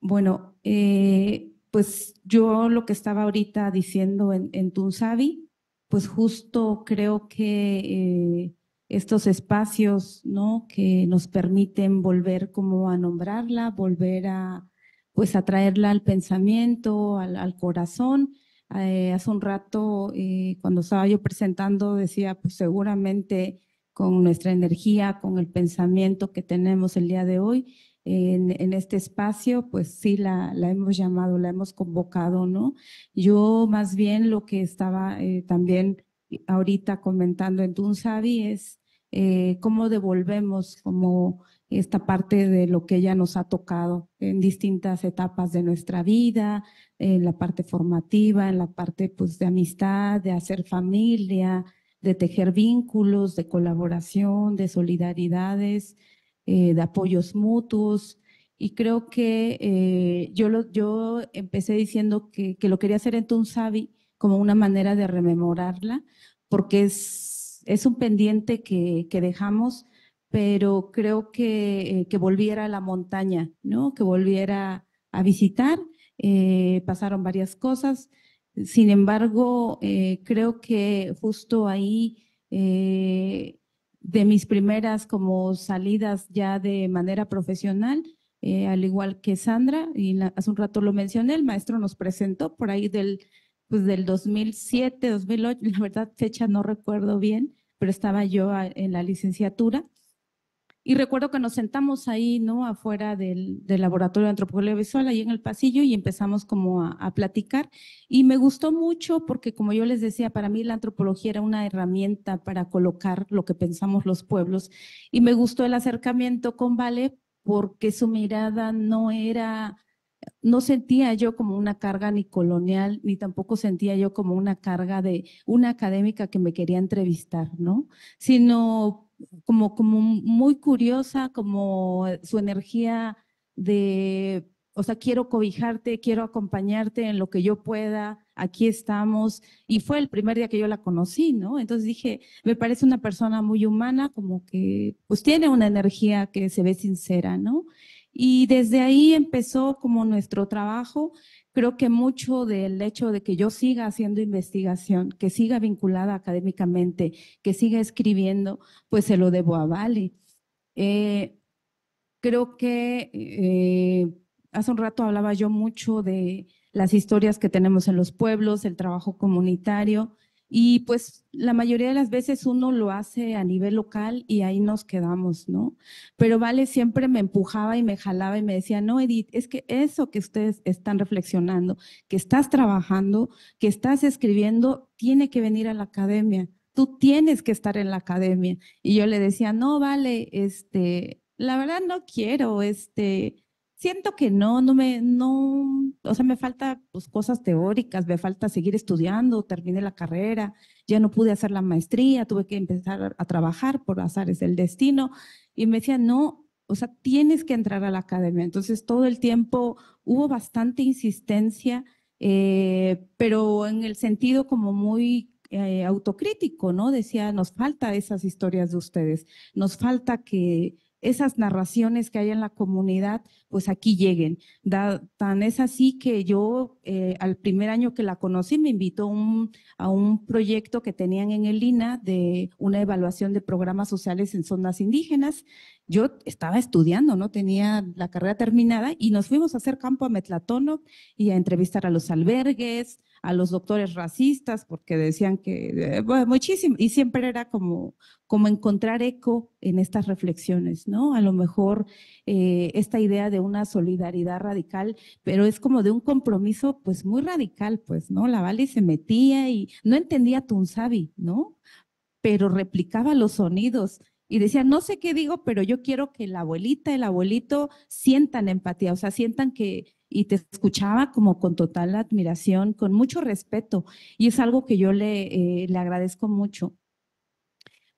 Bueno, eh, pues yo lo que estaba ahorita diciendo en, en Tunsavi, pues justo creo que eh, estos espacios ¿no? que nos permiten volver como a nombrarla, volver a pues atraerla al pensamiento, al, corazón. hace un rato, cuando estaba yo presentando, decía, pues seguramente con nuestra energía, con el pensamiento que tenemos el día de hoy en, este espacio, pues sí la, hemos llamado, la hemos convocado, ¿no? Yo más bien lo que estaba eh, también ahorita comentando en Tunsavi es eh, cómo devolvemos como esta parte de lo que ella nos ha tocado en distintas etapas de nuestra vida, en la parte formativa, en la parte pues de amistad, de hacer familia, de tejer vínculos, de colaboración, de solidaridades, eh, de apoyos mutuos. Y creo que eh, yo, yo empecé diciendo que, que, lo quería hacer en Tunsavi como una manera de rememorarla, porque es, es un pendiente que, dejamos, pero creo que, eh, que, volviera a la montaña, ¿no? que volviera a visitar. pasaron varias cosas. Sin embargo, eh, creo que justo ahí, eh, de mis primeras como salidas ya de manera profesional, eh, al igual que Sandra, y hace un rato lo mencioné, el maestro nos presentó por ahí del, pues del 2007, 2008, la verdad fecha no recuerdo bien, pero estaba yo en la licenciatura y recuerdo que nos sentamos ahí, ¿no? Afuera del, laboratorio de antropología visual, ahí en el pasillo, y empezamos como a, a, platicar. Y me gustó mucho porque, como yo les decía, para mí la antropología era una herramienta para colocar lo que pensamos los pueblos. Y me gustó el acercamiento con Vale porque su mirada no era, no sentía yo como una carga ni colonial, ni tampoco sentía yo como una carga de una académica que me quería entrevistar, ¿no? Sino como, muy curiosa, como eh, su energía de, o sea, quiero cobijarte, quiero acompañarte en lo que yo pueda, aquí estamos. Y fue el primer día que yo la conocí, ¿no? Entonces dije, me parece una persona muy humana, como que, pues tiene una energía que se ve sincera, ¿no? Y desde ahí empezó como nuestro trabajo creo que mucho del hecho de que yo siga haciendo investigación, que siga vinculada académicamente, que siga escribiendo, pues se lo debo a Vale. Eh, creo que eh, hace un rato hablaba yo mucho de las historias que tenemos en los pueblos, el trabajo comunitario, y pues la mayoría de las veces uno lo hace a nivel local y ahí nos quedamos, ¿no? Pero Vale siempre me empujaba y me jalaba y me decía, no, Edith, es que eso que ustedes están reflexionando, que estás trabajando, que estás escribiendo, tiene que venir a la academia. Tú tienes que estar en la academia. Y yo le decía, no, Vale, este, la verdad no quiero, este, Siento que no, no me, no, o sea, me falta pues, cosas teóricas, me falta seguir estudiando, terminé la carrera, ya no pude hacer la maestría, tuve que empezar a trabajar por azares del destino. Y me decía, no, o sea, tienes que entrar a la academia. Entonces, todo el tiempo hubo bastante insistencia, eh, pero en el sentido como muy eh, autocrítico, ¿no? Decía, nos falta esas historias de ustedes, nos falta que esas narraciones que hay en la comunidad, pues aquí lleguen. tan es así que yo eh, al primer año que la conocí me invitó a un proyecto que tenían en el INA de una evaluación de programas sociales en zonas indígenas. Yo estaba estudiando, no tenía la carrera terminada y nos fuimos a hacer campo a Metlatono y a entrevistar a los albergues, a los doctores racistas porque decían que, eh, muchísimo, y siempre era como, como encontrar eco en estas reflexiones, ¿no? A lo mejor eh, esta idea de una solidaridad radical, pero es como de un compromiso pues muy radical, pues, ¿no? La Vale se metía y no entendía Tunzabi, ¿no? Pero replicaba los sonidos y decía, no sé qué digo, pero yo quiero que la abuelita, el abuelito sientan empatía, o sea, sientan que, y te escuchaba como con total admiración, con mucho respeto. Y es algo que yo le, eh, le agradezco mucho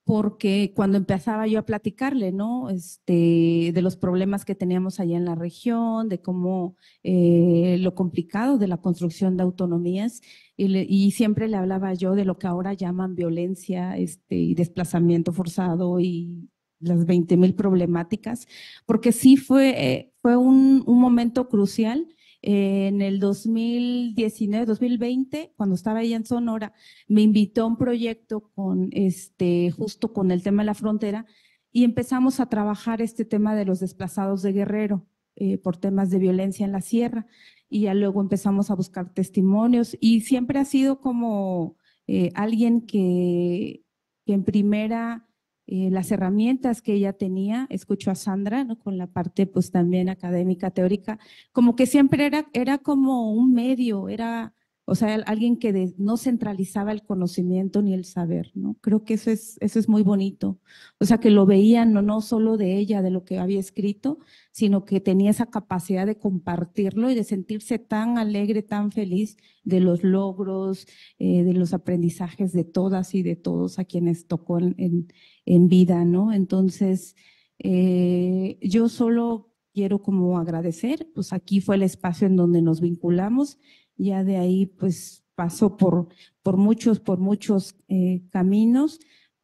porque cuando empezaba yo a platicarle, ¿no? Este, de los problemas que teníamos allá en la región, de cómo eh, lo complicado de la construcción de autonomías, y, siempre le hablaba yo de lo que ahora llaman violencia este, y desplazamiento forzado y las 20.000 problemáticas, porque sí fue, eh, fue un, momento crucial. Eh, en el 2019, 2020, cuando estaba ahí en Sonora, me invitó a un proyecto con este, justo con el tema de la frontera y empezamos a trabajar este tema de los desplazados de Guerrero eh, por temas de violencia en la sierra y ya luego empezamos a buscar testimonios y siempre ha sido como eh, alguien que en primera eh, las herramientas que ella tenía, escucho a Sandra, ¿no? Con la parte pues también académica, teórica, como que siempre era, era como un medio, era o sea, alguien que no centralizaba el conocimiento ni el saber, ¿no? Creo que eso es, eso es muy bonito. O sea, que lo veían no, solo de ella, de lo que había escrito, sino que tenía esa capacidad de compartirlo y de sentirse tan alegre, tan feliz de los logros, eh, de los aprendizajes de todas y de todos a quienes tocó en, vida, ¿no? Entonces, eh, yo solo quiero como agradecer, pues aquí fue el espacio en donde nos vinculamos ya de ahí pues pasó por, por muchos, por muchos eh, caminos,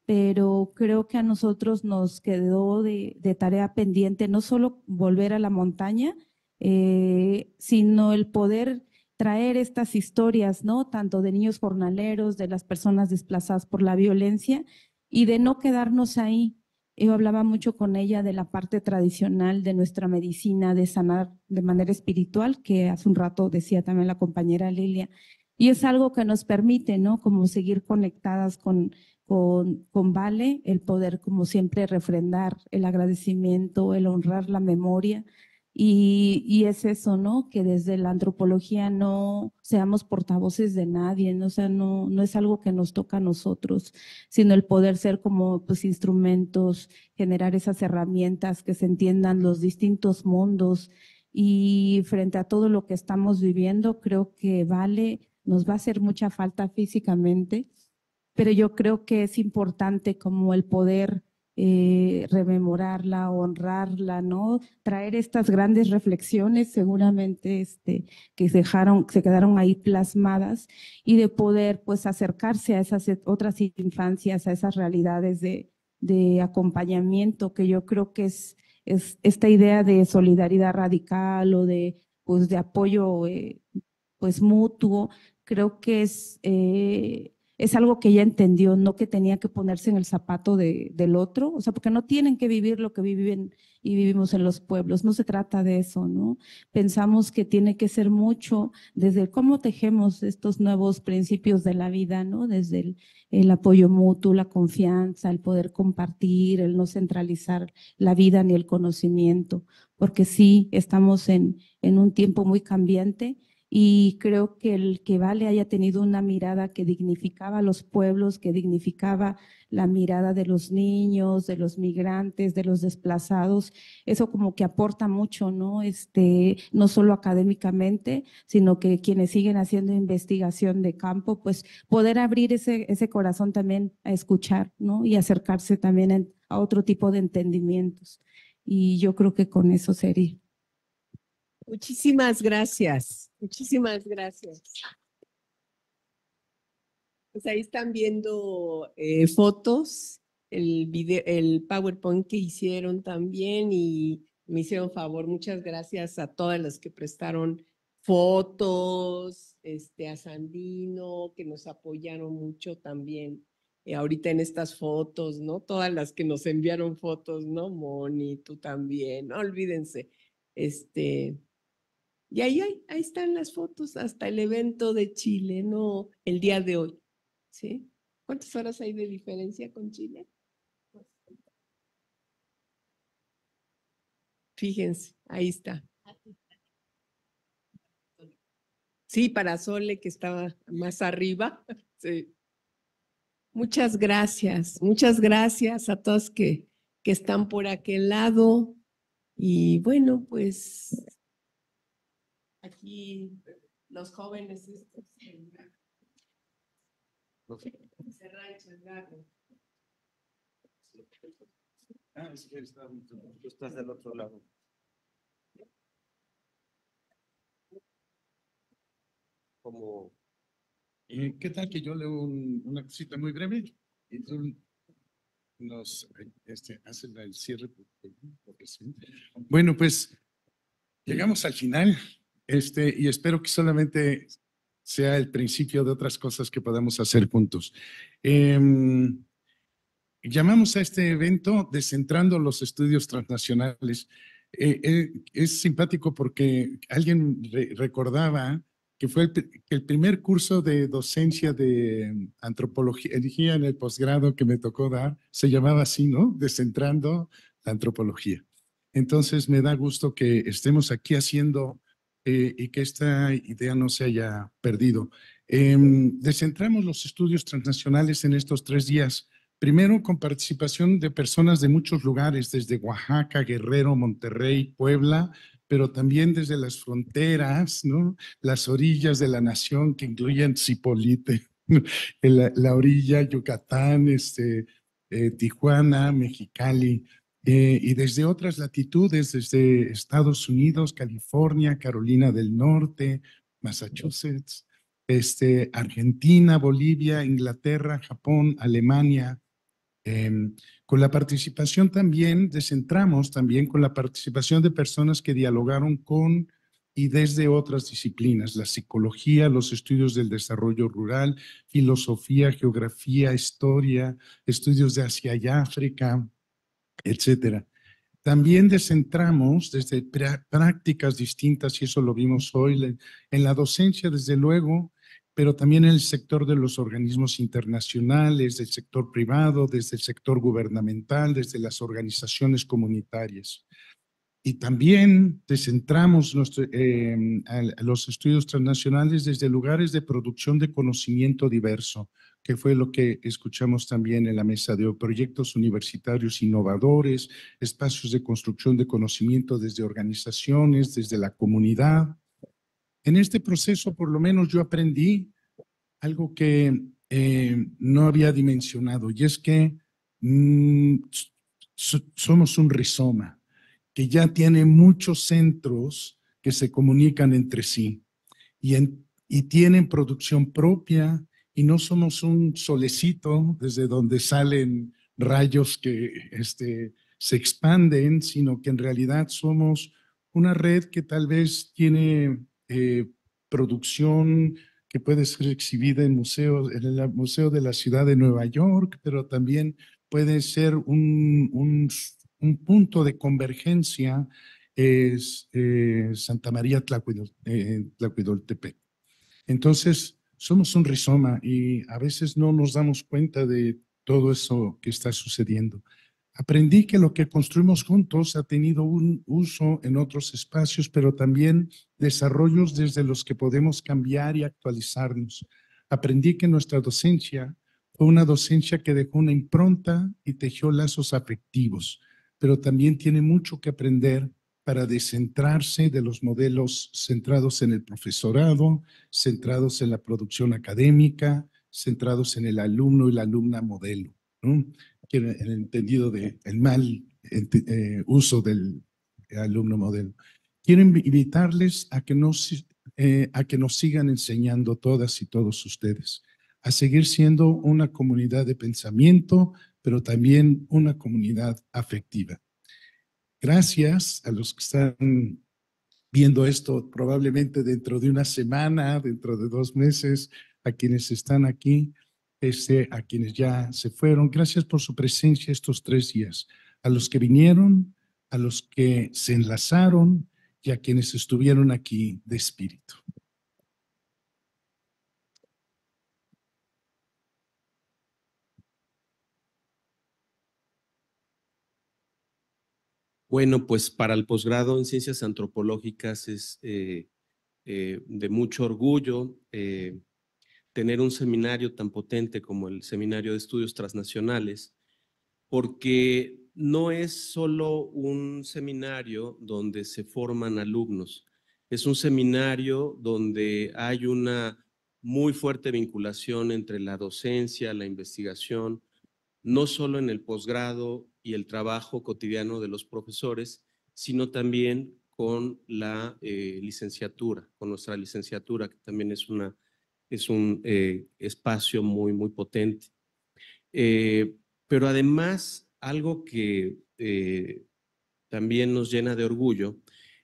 pero creo que a nosotros nos quedó de, tarea pendiente no solo volver a la montaña, eh, sino el poder traer estas historias, ¿no? Tanto de niños jornaleros, de las personas desplazadas por la violencia y de no quedarnos ahí, yo hablaba mucho con ella de la parte tradicional de nuestra medicina, de sanar de manera espiritual, que hace un rato decía también la compañera Lilia. Y es algo que nos permite, ¿no? Como seguir conectadas con, con, con Vale, el poder, como siempre, refrendar el agradecimiento, el honrar la memoria y, es eso, ¿no? Que desde la antropología no seamos portavoces de nadie, ¿no? o sea, no, es algo que nos toca a nosotros, sino el poder ser como pues, instrumentos, generar esas herramientas que se entiendan los distintos mundos. Y frente a todo lo que estamos viviendo, creo que vale, nos va a hacer mucha falta físicamente, pero yo creo que es importante como el poder eh, rememorarla, honrarla, ¿no? Traer estas grandes reflexiones seguramente este, que se, dejaron, se quedaron ahí plasmadas y de poder pues acercarse a esas e, otras infancias, a esas realidades de, de acompañamiento que yo creo que es, es esta idea de solidaridad radical o de, pues, de apoyo eh, pues mutuo, creo que es... Eh, es algo que ella entendió, no que tenía que ponerse en el zapato de, del otro, o sea, porque no tienen que vivir lo que viven y vivimos en los pueblos, no se trata de eso, ¿no? Pensamos que tiene que ser mucho desde cómo tejemos estos nuevos principios de la vida, ¿no? Desde el, apoyo mutuo, la confianza, el poder compartir, el no centralizar la vida ni el conocimiento, porque sí, estamos en, en un tiempo muy cambiante y creo que el que Vale haya tenido una mirada que dignificaba a los pueblos, que dignificaba la mirada de los niños, de los migrantes, de los desplazados, eso como que aporta mucho, ¿no? Este, no solo académicamente, sino que quienes siguen haciendo investigación de campo, pues poder abrir ese, ese corazón también a escuchar, ¿no? Y acercarse también a otro tipo de entendimientos. Y yo creo que con eso sería. Muchísimas gracias. Muchísimas gracias. Pues ahí están viendo eh, fotos, el, video, el PowerPoint que hicieron también y me hicieron favor. Muchas gracias a todas las que prestaron fotos, este, a Sandino, que nos apoyaron mucho también. Eh, ahorita en estas fotos, ¿no? Todas las que nos enviaron fotos, ¿no? Moni, tú también, no olvídense. Este, y ahí, ahí, están las fotos hasta el evento de Chile, no el día de hoy. ¿sí? ¿Cuántas horas hay de diferencia con Chile? Pues, Fíjense, ahí está. Ah, sí, para Sole, que estaba más arriba. Muchas gracias, muchas gracias a todos que, que están por aquel lado. Y bueno, pues y los jóvenes estos. No el gato. Ah, es que está, tú estás del otro lado. Como... Eh, ¿Qué tal que yo leo un, una cosita muy breve? Y tú nos este, hacen el cierre. Porque, Bueno, pues llegamos al final este, y espero que solamente sea el principio de otras cosas que podamos hacer juntos. Em, llamamos a este evento Descentrando los Estudios Transnacionales. Eh, eh, es simpático porque alguien recordaba que fue el, el, primer curso de docencia de antropología en el posgrado que me tocó dar, se llamaba así, ¿no? Descentrando la antropología. Entonces me da gusto que estemos aquí haciendo eh, y que esta idea no se haya perdido. Em, descentramos los estudios transnacionales en estos tres días. Primero, con participación de personas de muchos lugares, desde Oaxaca, Guerrero, Monterrey, Puebla, pero también desde las fronteras, ¿no? las orillas de la nación, que incluyen Cipolite, la, orilla, Yucatán, este, eh, Tijuana, Mexicali, eh, y desde otras latitudes, desde Estados Unidos, California, Carolina del Norte, Massachusetts, este, Argentina, Bolivia, Inglaterra, Japón, Alemania. Em, con la participación también, descentramos también con la participación de personas que dialogaron con y desde otras disciplinas, la psicología, los estudios del desarrollo rural, filosofía, geografía, historia, estudios de Asia y África, Etcétera. También descentramos desde prácticas distintas, y eso lo vimos hoy en la docencia, desde luego, pero también en el sector de los organismos internacionales, del sector privado, desde el sector gubernamental, desde las organizaciones comunitarias. Y también descentramos em, los estudios transnacionales desde lugares de producción de conocimiento diverso, que fue lo que escuchamos también en la mesa de proyectos universitarios innovadores, espacios de construcción de conocimiento desde organizaciones, desde la comunidad. En este proceso, por lo menos, yo aprendí algo que eh, no había dimensionado, y es que mm, somos un rizoma que ya tiene muchos centros que se comunican entre sí y, y tienen producción propia y no somos un solecito desde donde salen rayos que este, se expanden, sino que en realidad somos una red que tal vez tiene eh, producción que puede ser exhibida en museos, en el Museo de la Ciudad de Nueva York, pero también puede ser un, punto de convergencia es eh, Santa María eh, Tlacuidoltepec. Entonces, somos un rizoma y a veces no nos damos cuenta de todo eso que está sucediendo. Aprendí que lo que construimos juntos ha tenido un uso en otros espacios, pero también desarrollos desde los que podemos cambiar y actualizarnos. Aprendí que nuestra docencia fue una docencia que dejó una impronta y tejió lazos afectivos, pero también tiene mucho que aprender para descentrarse de los modelos centrados en el profesorado, centrados en la producción académica, centrados en el alumno y la alumna modelo, el entendido del mal eh, uso del alumno modelo. Quiero invitarles a que, no eh, a que nos sigan enseñando todas y todos ustedes, a seguir siendo una comunidad de pensamiento, pero también una comunidad afectiva. Gracias a los que están viendo esto probablemente dentro de una semana, dentro de dos meses, a quienes están aquí, este, a quienes ya se fueron. Gracias por su presencia estos tres días, a los que vinieron, a los que se enlazaron y a quienes estuvieron aquí de espíritu. Bueno, pues para el posgrado en ciencias antropológicas es eh, eh, de mucho orgullo eh, tener un seminario tan potente como el Seminario de Estudios Transnacionales, porque no es solo un seminario donde se forman alumnos, es un seminario donde hay una muy fuerte vinculación entre la docencia, la investigación, no solo en el posgrado y el trabajo cotidiano de los profesores, sino también con la eh, licenciatura, con nuestra licenciatura, que también es, es un eh, espacio muy, muy potente. Eh, pero además, algo que también nos llena de orgullo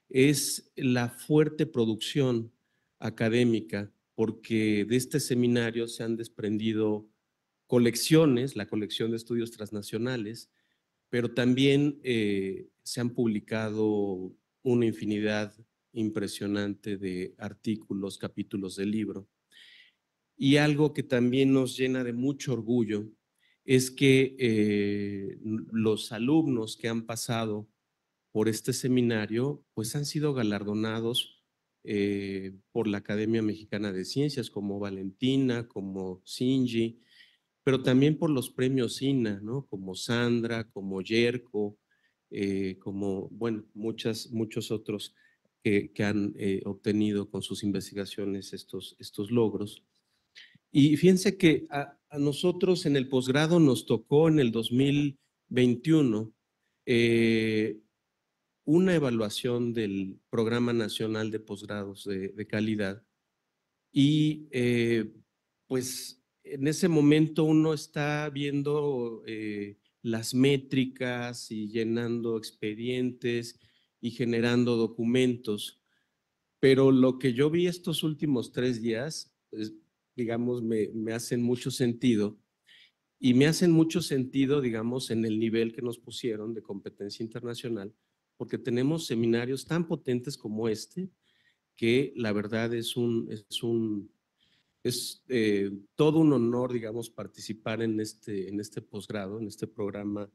es la fuerte producción académica, porque de este seminario se han desprendido colecciones, la colección de estudios transnacionales, pero también eh, se han publicado una infinidad impresionante de artículos, capítulos de libro. Y algo que también nos llena de mucho orgullo es que eh, los alumnos que han pasado por este seminario, pues han sido galardonados eh, por la Academia Mexicana de Ciencias, como Valentina, como Sinji, pero también por los premios INA, Como Sandra, como Yerko, eh, como, bueno, muchas, muchos otros que, han eh, obtenido con sus investigaciones estos, estos logros. Y fíjense que a, nosotros en el posgrado nos tocó en el 2021 eh, una evaluación del Programa Nacional de Posgrados de, Calidad y pues en ese momento uno está viendo eh, las métricas y llenando expedientes y generando documentos. Pero lo que yo vi estos últimos tres días, digamos, me, me hacen mucho sentido y me hacen mucho sentido, digamos, en el nivel que nos pusieron de competencia internacional, porque tenemos seminarios tan potentes como este, que la verdad es un, es un es eh, todo un honor, digamos, participar en este, en este posgrado, en este programa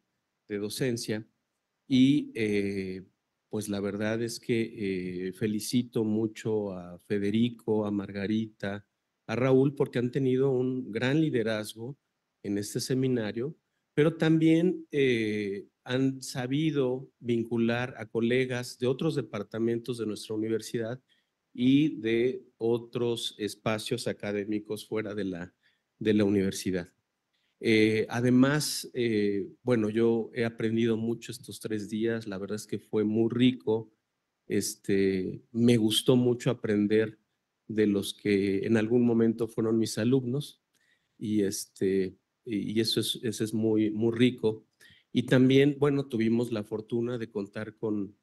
de docencia. Y eh, pues la verdad es que eh, felicito mucho a Federico, a Margarita, a Raúl, porque han tenido un gran liderazgo en este seminario, pero también han sabido vincular a colegas de otros departamentos de nuestra universidad y de otros espacios académicos fuera de la, de la universidad. Eh, además, eh, bueno, yo he aprendido mucho estos tres días, la verdad es que fue muy rico, este, me gustó mucho aprender de los que en algún momento fueron mis alumnos y, este, y eso, es, muy, muy rico. Y también, bueno, tuvimos la fortuna de contar con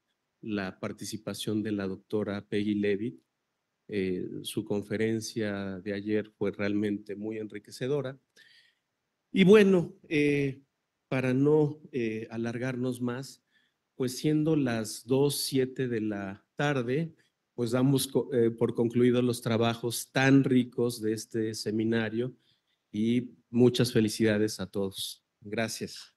la participación de la doctora Peggy Levitt. Eh, su conferencia de ayer fue realmente muy enriquecedora. Y bueno, eh, para no eh, alargarnos más, pues siendo las 2.07 de la tarde, pues damos por concluidos los trabajos tan ricos de este seminario y muchas felicidades a todos. Gracias.